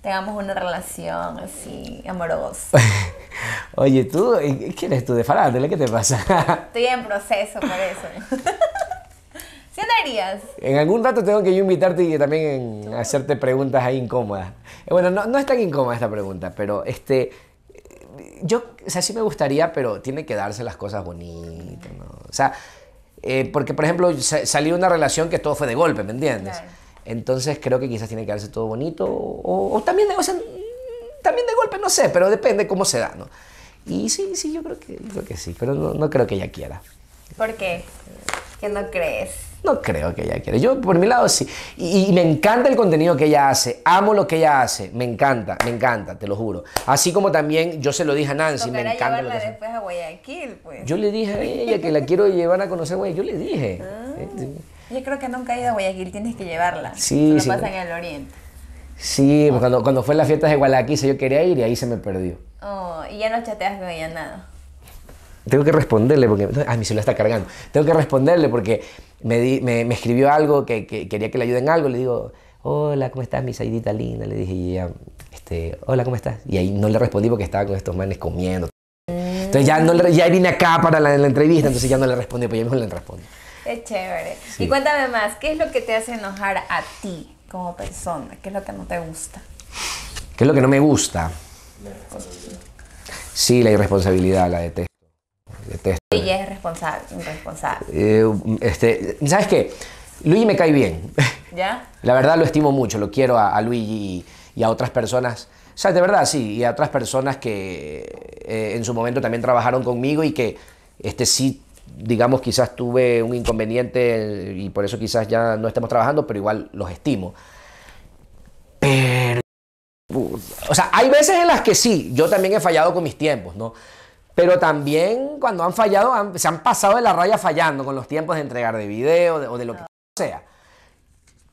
tengamos una relación así amorosa.
Oye, tú, ¿quién eres tú de farándula? ¿Qué te pasa?
Estoy en proceso por eso. ¿Qué
En algún rato tengo que yo invitarte y también hacerte preguntas ahí incómodas. Eh, bueno, no, es tan incómoda esta pregunta, pero este. Yo, o sea, sí me gustaría, pero tiene que darse las cosas bonitas, ¿no? O sea, eh, porque por ejemplo, salió una relación que todo fue de golpe, ¿me entiendes? Entonces creo que quizás tiene que darse todo bonito o, también, también de golpe, no sé, pero depende cómo se da, ¿no? Y sí, sí, yo creo que, que sí, pero no, no creo que ella quiera.
¿Por qué? ¿Que no crees?
No creo que ella quiera. Yo, por mi lado, sí. Y, me encanta el contenido que ella hace. Amo lo que ella hace. Me encanta, me encanta, te lo juro. Así como también yo se lo dije a Nancy. Me encanta lo que después
a Guayaquil, pues. Yo le dije a ella que
la quiero llevar a conocer Guayaquil. Yo le dije. Ah. Eh,
yo creo que nunca he ido a Guayaquil, tienes que llevarla. Sí, Lo sí. pasan en el oriente.
Sí, pues cuando, cuando fue en las fiestas de Guayaquil, yo quería ir y ahí se me perdió.
Oh, y ya no chateas con ella nada.
Tengo que responderle porque. Ah, mi celular está cargando. Tengo que responderle porque me, escribió algo que, quería que le ayuden algo. Le digo, hola, ¿cómo estás, mi Saidita linda? Le dije, este, hola, ¿cómo estás? Y ahí no le respondí porque estaba con estos manes comiendo. Entonces ya, no vine acá para la, entrevista, entonces ya no le respondí, pues ya mejor le respondí.
Qué chévere. Y cuéntame más, ¿qué es lo que te hace enojar a ti como persona? ¿Qué es lo que no te gusta?
¿Qué es lo que no me gusta? Sí, la irresponsabilidad la detesto. detesto.
es responsable, irresponsable.
Eh, este, ¿Sabes qué? Luigi me cae bien.
¿Ya?
La verdad lo estimo mucho, lo quiero a, Luigi y, a otras personas. Sabes, de verdad, sí, y a otras personas que eh, en su momento también trabajaron conmigo y que este, sí digamos, quizás tuve un inconveniente y por eso quizás ya no estamos trabajando, pero igual los estimo. Pero, o sea, hay veces en las que sí, yo también he fallado con mis tiempos, ¿no? Pero también cuando han fallado, se han pasado de la raya fallando con los tiempos de entregar de video o de lo que sea.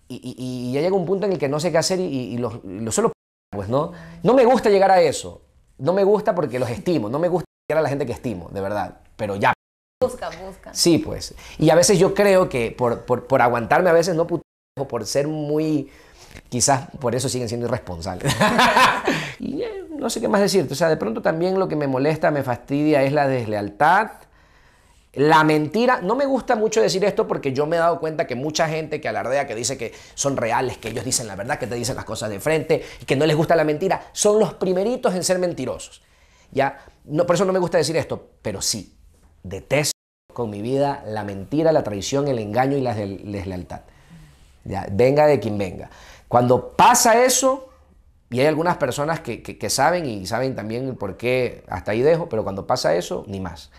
Y, ya llega un punto en el que no sé qué hacer y, los, los, solo pues no. No me gusta llegar a eso. No me gusta porque los estimo. No me gusta llegar a la gente que estimo, de verdad. Pero ya.
Busca, busca. Sí,
pues. Y a veces yo creo que por, por, por aguantarme a veces no puto, por ser muy... Quizás por eso siguen siendo irresponsables. y eh, no sé qué más decirte. O sea, de pronto también lo que me molesta, me fastidia es la deslealtad. La mentira, no me gusta mucho decir esto porque yo me he dado cuenta que mucha gente que alardea, que dice que son reales, que ellos dicen la verdad, que te dicen las cosas de frente, que no les gusta la mentira, son los primeritos en ser mentirosos. Ya, no, por eso no me gusta decir esto, pero sí, detesto con mi vida la mentira, la traición, el engaño y la deslealtad. venga de quien venga. Cuando pasa eso, y hay algunas personas que, saben y saben también por qué hasta ahí dejo, pero cuando pasa eso, ni más.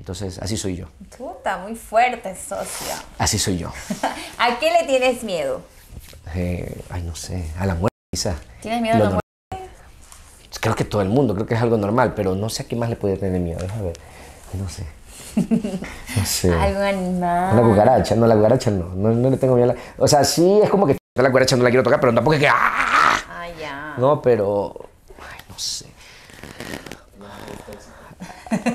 Entonces, así soy yo.
Puta, muy fuerte, socio. Así soy yo. ¿A qué le tienes miedo?
Eh, ay, no sé, a la muerte quizás. ¿Tienes miedo a la muerte? Creo que todo el mundo, creo que es algo normal, pero no sé a qué más le puede tener miedo. Déjame ver, no sé. No sé. Algo
animal. Una cucaracha,
no, la cucaracha no. No, le tengo miedo. A la... O sea, sí es como que la cucaracha no la quiero tocar, pero tampoco es que. ¡Ah! ah ya. No, pero. Ay, no sé.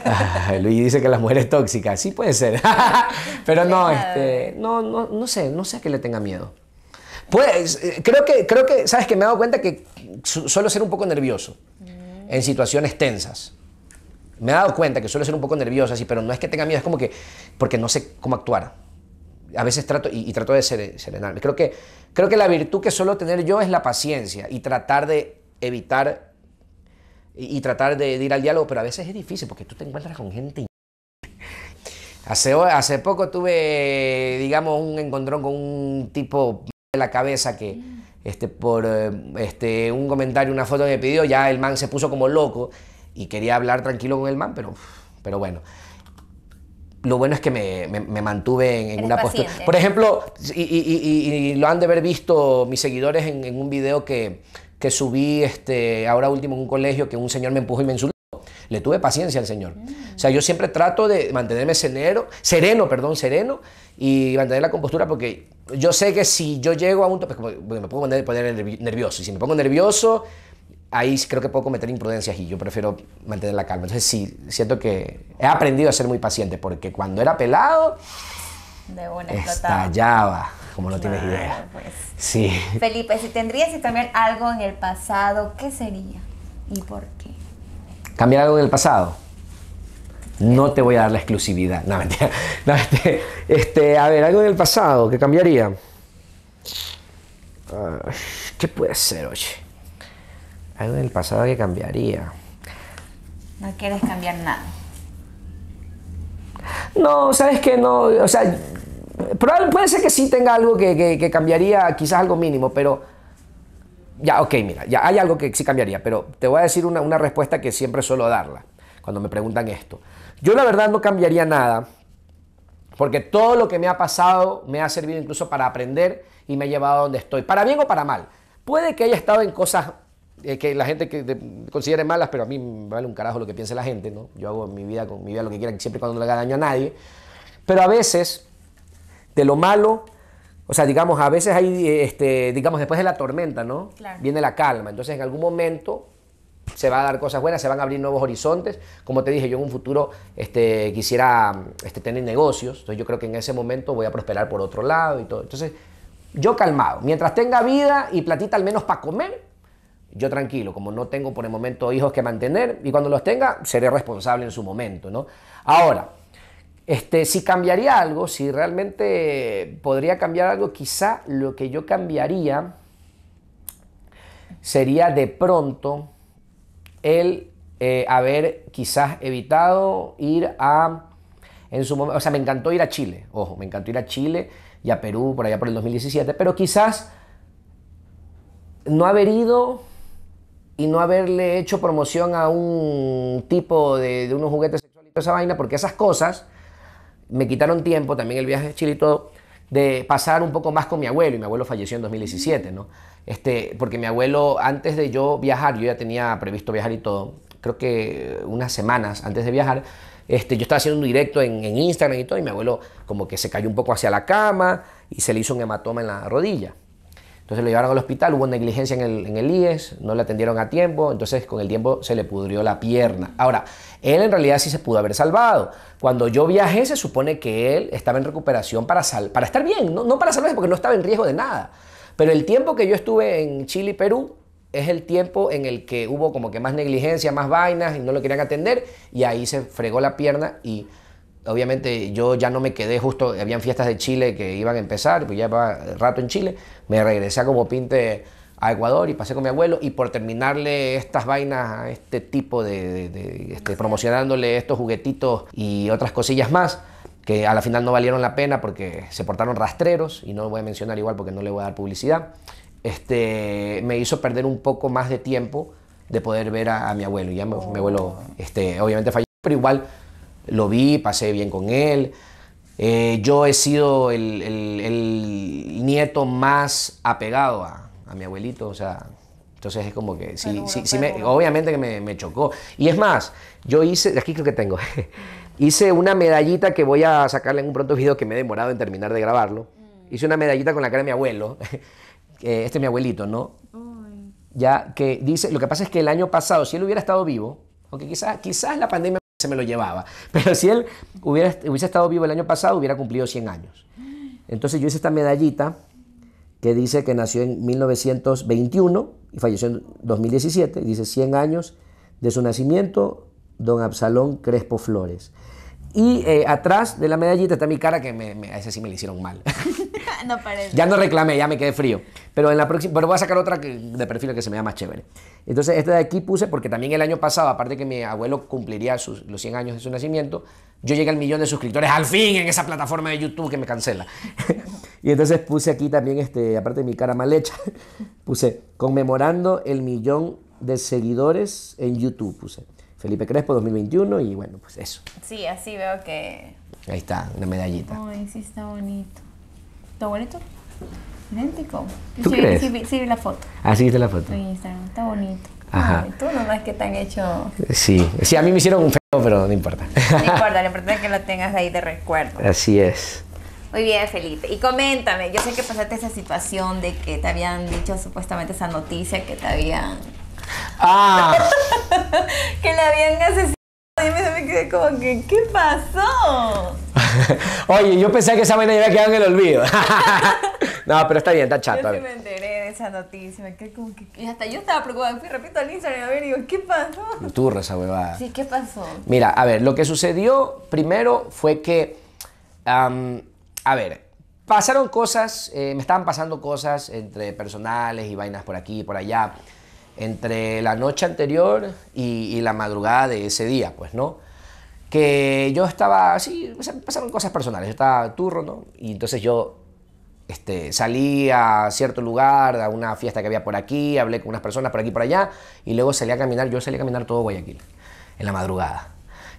Ay, Luis dice que la mujer es tóxica sí puede ser, pero no, este, no, no, no sé, no sé a qué le tenga miedo. Pues, eh, creo que, creo que, sabes que me he dado cuenta que suelo ser un poco nervioso en situaciones tensas me he dado cuenta que suelo ser un poco nerviosa, así, pero no es que tenga miedo, es como que, porque no sé cómo actuar. A veces trato, y, trato de serenarme. Creo que, creo que la virtud que suelo tener yo es la paciencia y tratar de evitar y, tratar de, ir al diálogo, pero a veces es difícil porque tú te encuentras con gente. Hace, hace poco tuve, digamos, un encontrón con un tipo de la cabeza que, mm. este, por eh, este, un comentario, una foto que me pidió, ya el man se puso como loco y quería hablar tranquilo con el man, pero, pero bueno. Lo bueno es que me, me, mantuve en, una postura. Por ejemplo, y, lo han de haber visto mis seguidores en, un video que, que, subí este, ahora último en un colegio que un señor me empujó y me insultó. Le tuve paciencia al señor. O sea, yo siempre trato de mantenerme sereno, sereno, perdón, sereno y mantener la compostura porque yo sé que si yo llego a un... Pues, me puedo poner nervioso. Y si me pongo nervioso, ahí creo que puedo cometer imprudencias y yo prefiero mantener la calma. Entonces sí, siento que he aprendido a ser muy paciente porque cuando era pelado...
De una estallaba,
como no tienes idea. Pues. Sí.
Felipe, si tendrías que también algo en el pasado, ¿qué sería y por qué?
¿Cambiar algo en el pasado? No te voy a dar la exclusividad. No, este, este, a ver, algo en el pasado que cambiaría. Ah, ¿Qué puede ser, oye? Algo en el pasado que cambiaría.
No quieres cambiar nada.
No, sabes que no, o sea, puede ser que sí tenga algo que, cambiaría, quizás algo mínimo, pero ya, ok, mira, ya hay algo que sí cambiaría, pero te voy a decir una, una respuesta que siempre suelo darla cuando me preguntan esto. Yo la verdad no cambiaría nada, porque todo lo que me ha pasado me ha servido incluso para aprender y me ha llevado a donde estoy, para bien o para mal. Puede que haya estado en cosas es eh, que la gente que considere malas, pero a mí me vale un carajo lo que piense la gente, ¿no? Yo hago mi vida con mi vida lo que quieran siempre cuando no le haga daño a nadie. Pero a veces, de lo malo, o sea, digamos, a veces hay, eh, este, digamos, después de la tormenta, ¿no? Viene la calma. Entonces, en algún momento se va a dar cosas buenas, se van a abrir nuevos horizontes. Como te dije, yo en un futuro este, quisiera este, tener negocios. Entonces, yo creo que en ese momento voy a prosperar por otro lado y todo. Entonces, yo calmado. Mientras tenga vida y platita al menos para comer, yo tranquilo, como no tengo por el momento hijos que mantener, y cuando los tenga, seré responsable en su momento, ¿no? Ahora, este, si cambiaría algo, si realmente podría cambiar algo, quizá lo que yo cambiaría sería de pronto el eh, haber quizás evitado ir a, en su momento, o sea, me encantó ir a Chile, ojo, me encantó ir a Chile y a Perú por allá por el 2017, pero quizás no haber ido y no haberle hecho promoción a un tipo de, unos juguetes sexuales y toda esa vaina, porque esas cosas me quitaron tiempo, también el viaje a Chile de pasar un poco más con mi abuelo, y mi abuelo falleció en 2017, ¿no? Este, porque mi abuelo, antes de yo viajar, yo ya tenía previsto viajar y todo, creo que unas semanas antes de viajar, este, yo estaba haciendo un directo en, en Instagram y todo, y mi abuelo como que se cayó un poco hacia la cama y se le hizo un hematoma en la rodilla. Entonces lo llevaron al hospital, hubo negligencia en el, en IES, no le atendieron a tiempo, entonces con el tiempo se le pudrió la pierna. Ahora, él en realidad sí se pudo haber salvado. Cuando yo viajé se supone que él estaba en recuperación para, para estar bien, no, no para salvarse porque no estaba en riesgo de nada. Pero el tiempo que yo estuve en Chile y Perú es el tiempo en el que hubo como que más negligencia, más vainas y no lo querían atender y ahí se fregó la pierna y obviamente yo ya no me quedé justo, habían fiestas de Chile que iban a empezar, pues ya va rato en Chile, me regresé como pinte a Ecuador y pasé con mi abuelo y por terminarle estas vainas a este tipo de, este, promocionándole estos juguetitos y otras cosillas más que a la final no valieron la pena porque se portaron rastreros y no lo voy a mencionar igual porque no le voy a dar publicidad, este, me hizo perder un poco más de tiempo de poder ver a, mi abuelo. Y ya mi, abuelo este, obviamente falló, pero igual lo vi, pasé bien con él. Eh, yo he sido el, nieto más apegado a, mi abuelito, o sea, entonces es como que sí, sí, obviamente que me, chocó. Y es más, yo hice, aquí creo que tengo, hice una medallita que voy a sacarle en un pronto video que me he demorado en terminar de grabarlo. Mm. Hice una medallita con la cara de mi abuelo, eh, este es mi abuelito, ¿no? Ya que dice, lo que pasa es que el año pasado, si él hubiera estado vivo, aunque quizás, quizás la pandemia me lo llevaba. Pero si él hubiese estado vivo el año pasado, hubiera cumplido 100 años. Entonces yo hice esta medallita que dice que nació en 1921 y falleció en 2017, dice 100 años de su nacimiento, don Absalón Crespo Flores. Y eh, atrás de la medallita está mi cara, que a ese sí me la hicieron mal. no parece. Ya no reclamé, ya me quedé frío. Pero en la próxima, pero voy a sacar otra de perfil que se me da más chévere. Entonces, esta de aquí puse, porque también el año pasado, aparte que mi abuelo cumpliría sus, los 100 años de su nacimiento, yo llegué al millón de suscriptores al fin en esa plataforma de YouTube que me cancela. y entonces puse aquí también, este, aparte de mi cara mal hecha, puse conmemorando el millón de seguidores en YouTube, puse. Felipe Crespo 2021 y bueno, pues eso.
Sí, así veo que...
Ahí está, una medallita.
Ay, sí está bonito. ¿Está bonito? Idéntico. ¿Tú sí, crees? Sí, sí, la foto.
Ah, sí, está la foto.
Sí, está, está bonito. Ajá. tú nomás que te han hecho...
Sí, sí, a mí me hicieron un feo, pero no importa.
No importa, lo importante es que lo tengas ahí de recuerdo.
Así es.
Muy bien, Felipe. Y coméntame, yo sé que pasaste esa situación de que te habían dicho supuestamente esa noticia que te habían Ah. que la habían asesinado. Y me, me quedé como que, ¿qué pasó?
Oye, yo pensé que esa vaina iba a quedar en el olvido. no, pero está bien, está chato. Yo sí
me enteré de esa noticia. Me quedé como que, y hasta yo estaba preocupada. Fui repito al Instagram a y digo, ¿qué pasó?
Turra esa huevada. Sí, ¿qué pasó? Mira, a ver, lo que sucedió primero fue que. a ver, pasaron cosas, eh, me estaban pasando cosas entre personales y vainas por aquí y por allá entre la noche anterior y, la madrugada de ese día, pues, ¿no? Que yo estaba así, pasaron cosas personales, yo estaba turro, ¿no? Y entonces yo este, salí a cierto lugar, a una fiesta que había por aquí, hablé con unas personas por aquí y por allá, y luego salí a caminar, yo salí a caminar todo Guayaquil, en la madrugada.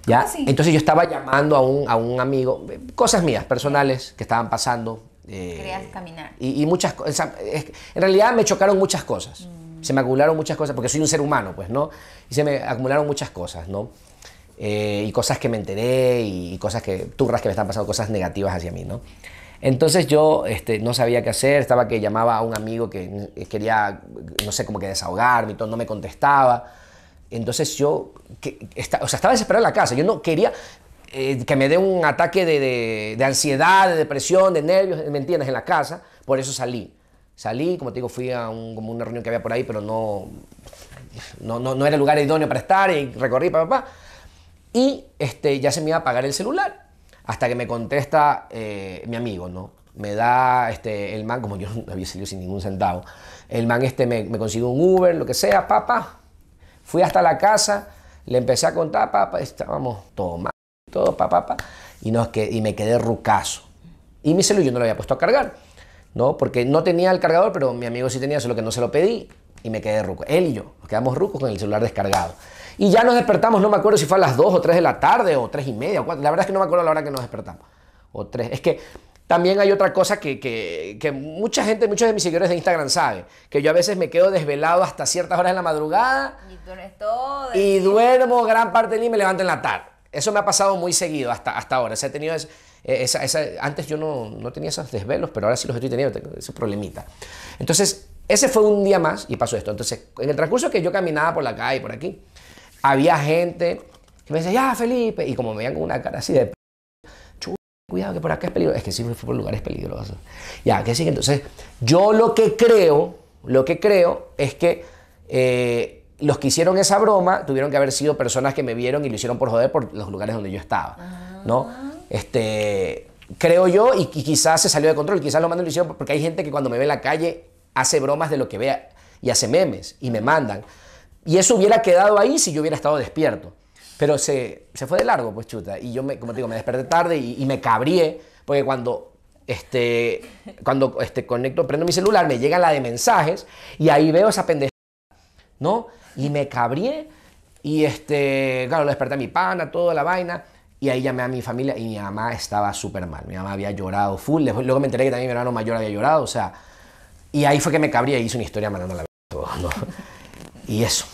¿ya? Entonces yo estaba llamando a un, amigo, eh, cosas mías, personales, que estaban pasando. Eh,
Querías caminar.
Y, muchas cosas, en realidad me chocaron muchas cosas. Mm se me acumularon muchas cosas, porque soy un ser humano, pues, ¿no? Y se me acumularon muchas cosas, ¿no? Eh, y cosas que me enteré y, cosas que, turras que me están pasando, cosas negativas hacia mí, ¿no? Entonces yo este, no sabía qué hacer, estaba que llamaba a un amigo que eh, quería, no sé, cómo que desahogarme y todo, no me contestaba. Entonces yo, que, o sea, estaba desesperado en la casa, yo no quería eh, que me dé un ataque de, de ansiedad, de depresión, de nervios, ¿me entiendes? En la casa, por eso salí. Salí, como te digo, fui a un, como una reunión que había por ahí, pero no, no, no, era el lugar idóneo para estar y recorrí, papá, papá. Y este, ya se me iba a apagar el celular hasta que me contesta eh, mi amigo, ¿no? Me da este, el man, como yo no había salido sin ningún centavo, el man este me, me consiguió un Uber, lo que sea, papá. Fui hasta la casa, le empecé a contar, papá, estábamos tomando todo, papá, papá, y, nos que y me quedé rucazo. Y mi celular yo no lo había puesto a cargar. ¿no? Porque no tenía el cargador, pero mi amigo sí tenía, solo que no se lo pedí y me quedé ruco. Él y yo, nos quedamos rucos con el celular descargado. Y ya nos despertamos, no me acuerdo si fue a las 2 o 3 de la tarde o 3 y media o 4. La verdad es que no me acuerdo la hora que nos despertamos. O 3. Es que también hay otra cosa que, que, que, mucha gente, muchos de mis seguidores de Instagram saben, que yo a veces me quedo desvelado hasta ciertas horas de la madrugada. Y, duermo gran parte de mí y me levanto en la tarde. Eso me ha pasado muy seguido hasta, hasta ahora. Se ha tenido... Eh, esa, antes yo no, no, tenía esos desvelos, pero ahora sí los estoy teniendo, ese problemita. Entonces, ese fue un día más y pasó esto. Entonces, en el transcurso que yo caminaba por la calle, por aquí, había gente que me decía, ya, Felipe, y como me veían con una cara así de... Cuidado que por acá es peligroso. Es que siempre Fue por lugares peligrosos. Ya, qué sigue Entonces, yo lo que creo, lo que creo es que eh, los que hicieron esa broma tuvieron que haber sido personas que me vieron y lo hicieron por joder por los lugares donde yo estaba. Ah. ¿no? Este, creo yo, y, quizás se salió de control, quizás lo mandan lo hicieron porque hay gente que cuando me ve en la calle hace bromas de lo que vea y hace memes y me mandan. Y eso hubiera quedado ahí si yo hubiera estado despierto. Pero se, fue de largo, pues chuta. Y yo, me, como te digo, me desperté tarde y, me cabrié, porque cuando este, cuando este, conecto, prendo mi celular, me llega la de mensajes y ahí veo esa pendejada ¿no? Y me cabrié y este, claro, le desperté a mi pana, toda la vaina. Y ahí llamé a mi familia y mi mamá estaba súper mal. Mi mamá había llorado full. luego me enteré que también mi hermano mayor había llorado. O sea, y ahí fue que me cabría y hice una historia mandando la Y eso.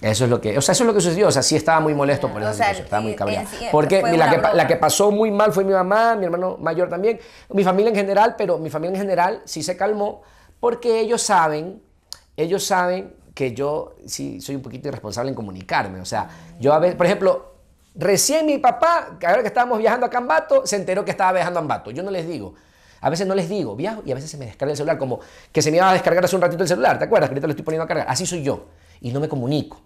Eso es lo que, o sea, eso es lo que sucedió. O sea, sí estaba muy molesto por eso estaba muy cabreado. Porque la que, la que, pasó muy mal fue mi mamá, mi hermano mayor también, mi familia en general, pero mi familia en general sí se calmó porque ellos saben, ellos saben que yo sí soy un poquito irresponsable en comunicarme. O sea, yo a veces, por ejemplo, Recién mi papá, ahora que estábamos viajando a Cambato, se enteró que estaba viajando a Ambato. Yo no les digo. A veces no les digo, viajo y a veces se me descarga el celular, como que se me iba a descargar hace un ratito el celular, ¿te acuerdas? Que ahorita lo estoy poniendo a cargar. Así soy yo. Y no me comunico.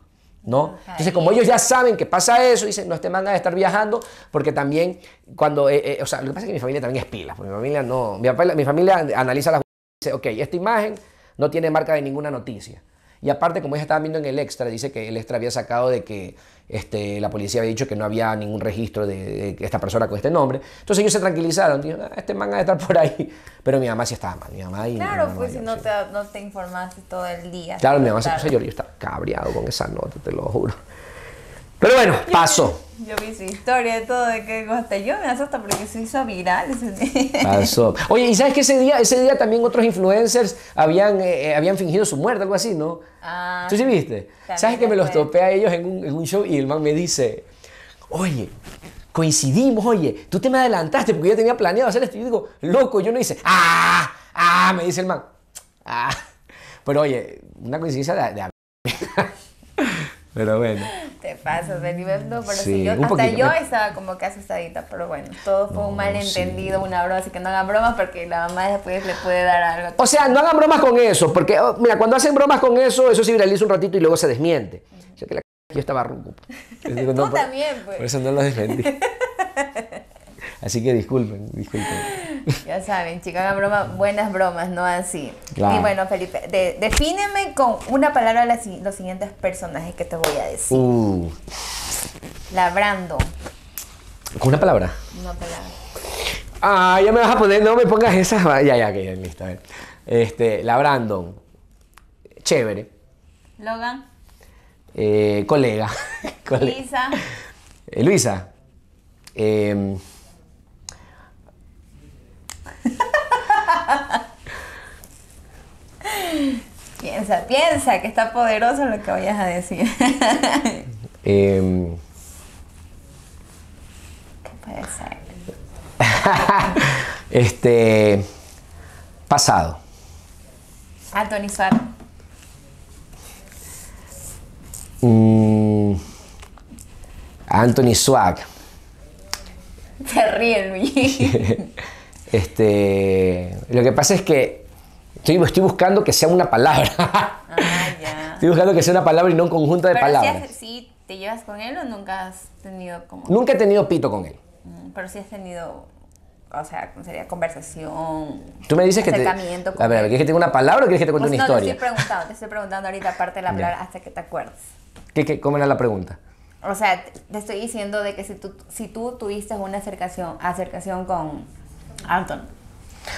¿No? Entonces, como ellos ya saben que pasa eso, dicen, no, te este mandan a estar viajando, porque también cuando, eh, eh, o sea, lo que pasa es que mi familia también es pila, pues mi familia no, mi, familia analiza las dice, ok, esta imagen no tiene marca de ninguna noticia. Y aparte, como ellos estaba viendo en el extra, dice que el extra había sacado de que este, la policía había dicho que no había ningún registro de, esta persona con este nombre. Entonces ellos se tranquilizaron, ah, este man ha de estar por ahí. Pero mi mamá sí estaba mal, mi mamá Claro, pues si no,
te, informaste todo el día. Claro, mi mamá se puso a yo
estaba cabreado con esa nota, te lo juro. Pero bueno, pasó.
Yo vi su historia de todo, de que hasta yo me asusta porque se hizo viral ese
día. Pasó. Oye, ¿y sabes que ese día, ese día también otros influencers habían, eh, eh, habían fingido su muerte, algo así, ¿no? Ah, ¿Tú sí viste? ¿Sabes que me los topé a ellos en un, show y el man me dice, oye, coincidimos, oye, tú te me adelantaste porque yo tenía planeado hacer esto. Y yo digo, loco, yo no hice, ah, ah, me dice el man. Ah. Pero oye, una coincidencia de... de... Pero bueno.
Te pasas, no pero si yo, hasta yo estaba como que asustadita, pero bueno, todo fue un malentendido, una broma, así que no hagan bromas porque la mamá después le puede dar algo.
O sea, no hagan bromas con eso, porque oh, mira, cuando hacen bromas con eso, eso se viraliza un ratito y luego se desmiente. o sea, que la... yo estaba rumbo no, también, pues. Por eso no lo defendí. Así que disculpen, disculpen.
Ya saben, chicas, broma, buenas bromas, no así. Y bueno, Felipe, de, defíneme con una palabra los siguientes personajes que te voy a decir. Uh. Labrando. ¿Con una palabra? Una palabra.
Ah, ya me vas a poner, no me pongas esas. Ya, ya, que ya, listo. A ver. Este, labrando. Chévere. Logan. Eh, colega. Luisa. Luisa. Eh, em,
piensa, piensa, que está poderoso lo que vayas a decir.
Em.
puede ser?
este. Pasado. Anthony Swag mm. Anthony Swag. te este, lo que pasa es que estoy, estoy buscando que sea una palabra. Ah, estoy buscando que sea una palabra y no un conjunto de palabras. ¿Pero
si te llevas con él o nunca has tenido como...
Nunca he tenido pito con él.
Mm, pero si has tenido, o sea, sería conversación.
Tú me dices que te... acercamiento con A ver, ¿quieres que tenga una palabra o quieres que te cuente pues una no, historia? te estoy
preguntando, te estoy preguntando ahorita aparte de la palabra hasta que te acuerdes.
¿Qué- qué- cómo era la pregunta?
O sea, te estoy diciendo de que si tú, si tú tuviste una acercación, acercación con, ¿Anton?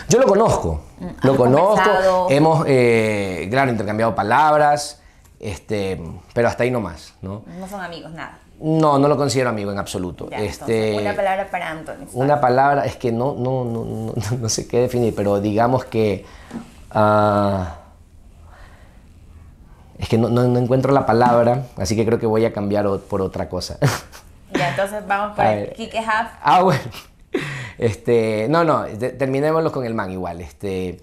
Yo lo conozco, mm, lo conozco, hemos, claro, eh, intercambiado palabras, este, pero hasta ahí nomás, ¿no?
No son amigos, nada.
No, no lo considero amigo en absoluto. este, una
palabra para Anton. Una
palabra, es que no, no, no, no, sé qué definir, pero digamos que... Ah, es que no, encuentro la palabra, así que creo que voy a cambiar por otra cosa.
Ya, entonces vamos para Kike
Ah, bueno. Este, no, no, terminémoslo con el man igual. Este,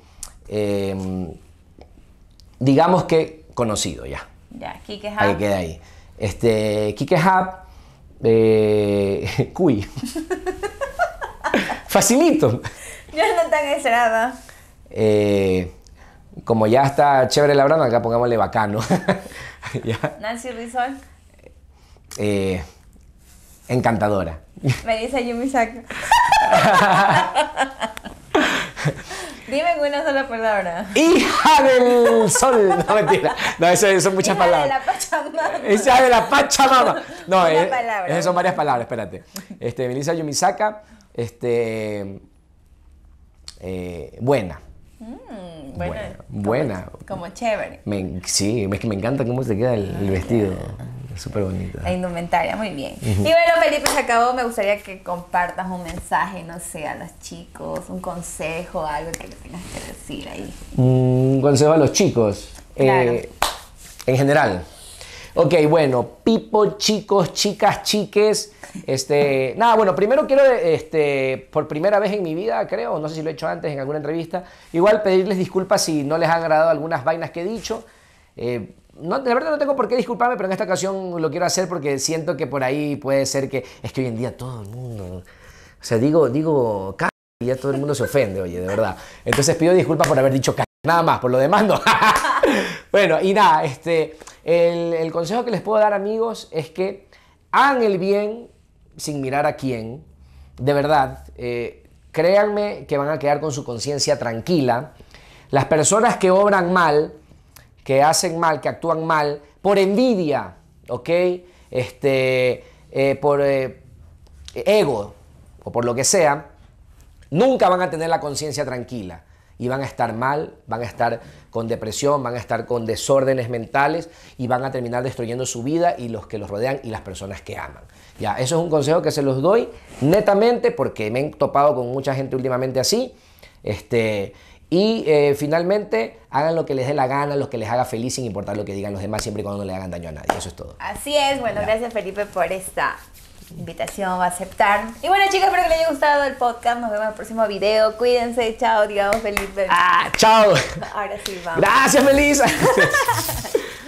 em, digamos que conocido ya.
Ya, Kike Hub. Ahí queda
ahí. Este, Kike Hub, eh, Cuy. Facilito. no tan Eh, como ya está chévere la broma, acá pongámosle bacano.
Nancy Rizol.
Eh, encantadora.
Me dice Yumi Saka Dime una sola palabra. Hija
del sol. No, mentira. No, eso, son muchas palabras. Hija de la
Pachamama. Hija de la Pachamama.
No, eh, son varias palabras, espérate. Este, Melissa Yumisaka, este. Eh, buena.
Mm,
buena. Buena.
Como, chévere.
sí, es que me encanta cómo se queda el vestido súper bonita. La
indumentaria, muy bien. Y bueno, Felipe, se acabó. Me gustaría que compartas un mensaje, no sé, a los chicos, un consejo, algo que les tengas que decir ahí.
Un mm, consejo a los chicos. Eh, en general. Ok, bueno, pipo, chicos, chicas, chiques. Este, nada, bueno, primero quiero, este, por primera vez en mi vida, creo, no sé si lo he hecho antes en alguna entrevista, igual pedirles disculpas si no les han agradado algunas vainas que he dicho. Eh, no, verdad no tengo por qué disculparme, pero en esta ocasión lo quiero hacer porque siento que por ahí puede ser que es que hoy en día todo el mundo, o sea, digo, digo, ya todo el mundo se ofende, oye, de verdad. Entonces pido disculpas por haber dicho nada más, por lo demás no. bueno, y nada, este, el, consejo que les puedo dar amigos es que hagan el bien sin mirar a quién, de verdad, eh, créanme que van a quedar con su conciencia tranquila. Las personas que obran mal, que hacen mal, que actúan mal, por envidia, ¿ok? Este, eh, por eh, ego o por lo que sea, nunca van a tener la conciencia tranquila y van a estar mal, van a estar con depresión, van a estar con desórdenes mentales y van a terminar destruyendo su vida y los que los rodean y las personas que aman. Ya, eso es un consejo que se los doy netamente porque me he topado con mucha gente últimamente así. Este, y eh, finalmente, hagan lo que les dé la gana, lo que les haga feliz, sin importar lo que digan los demás, siempre y cuando no le hagan daño a nadie. Eso es todo.
Así es. Bueno, gracias Felipe por esta invitación a aceptar. Y bueno, chicas espero que les haya gustado el podcast. Nos vemos en el próximo video. Cuídense. Chao, digamos, Felipe. Ah, chao. Ahora sí, vamos. Gracias, Melissa.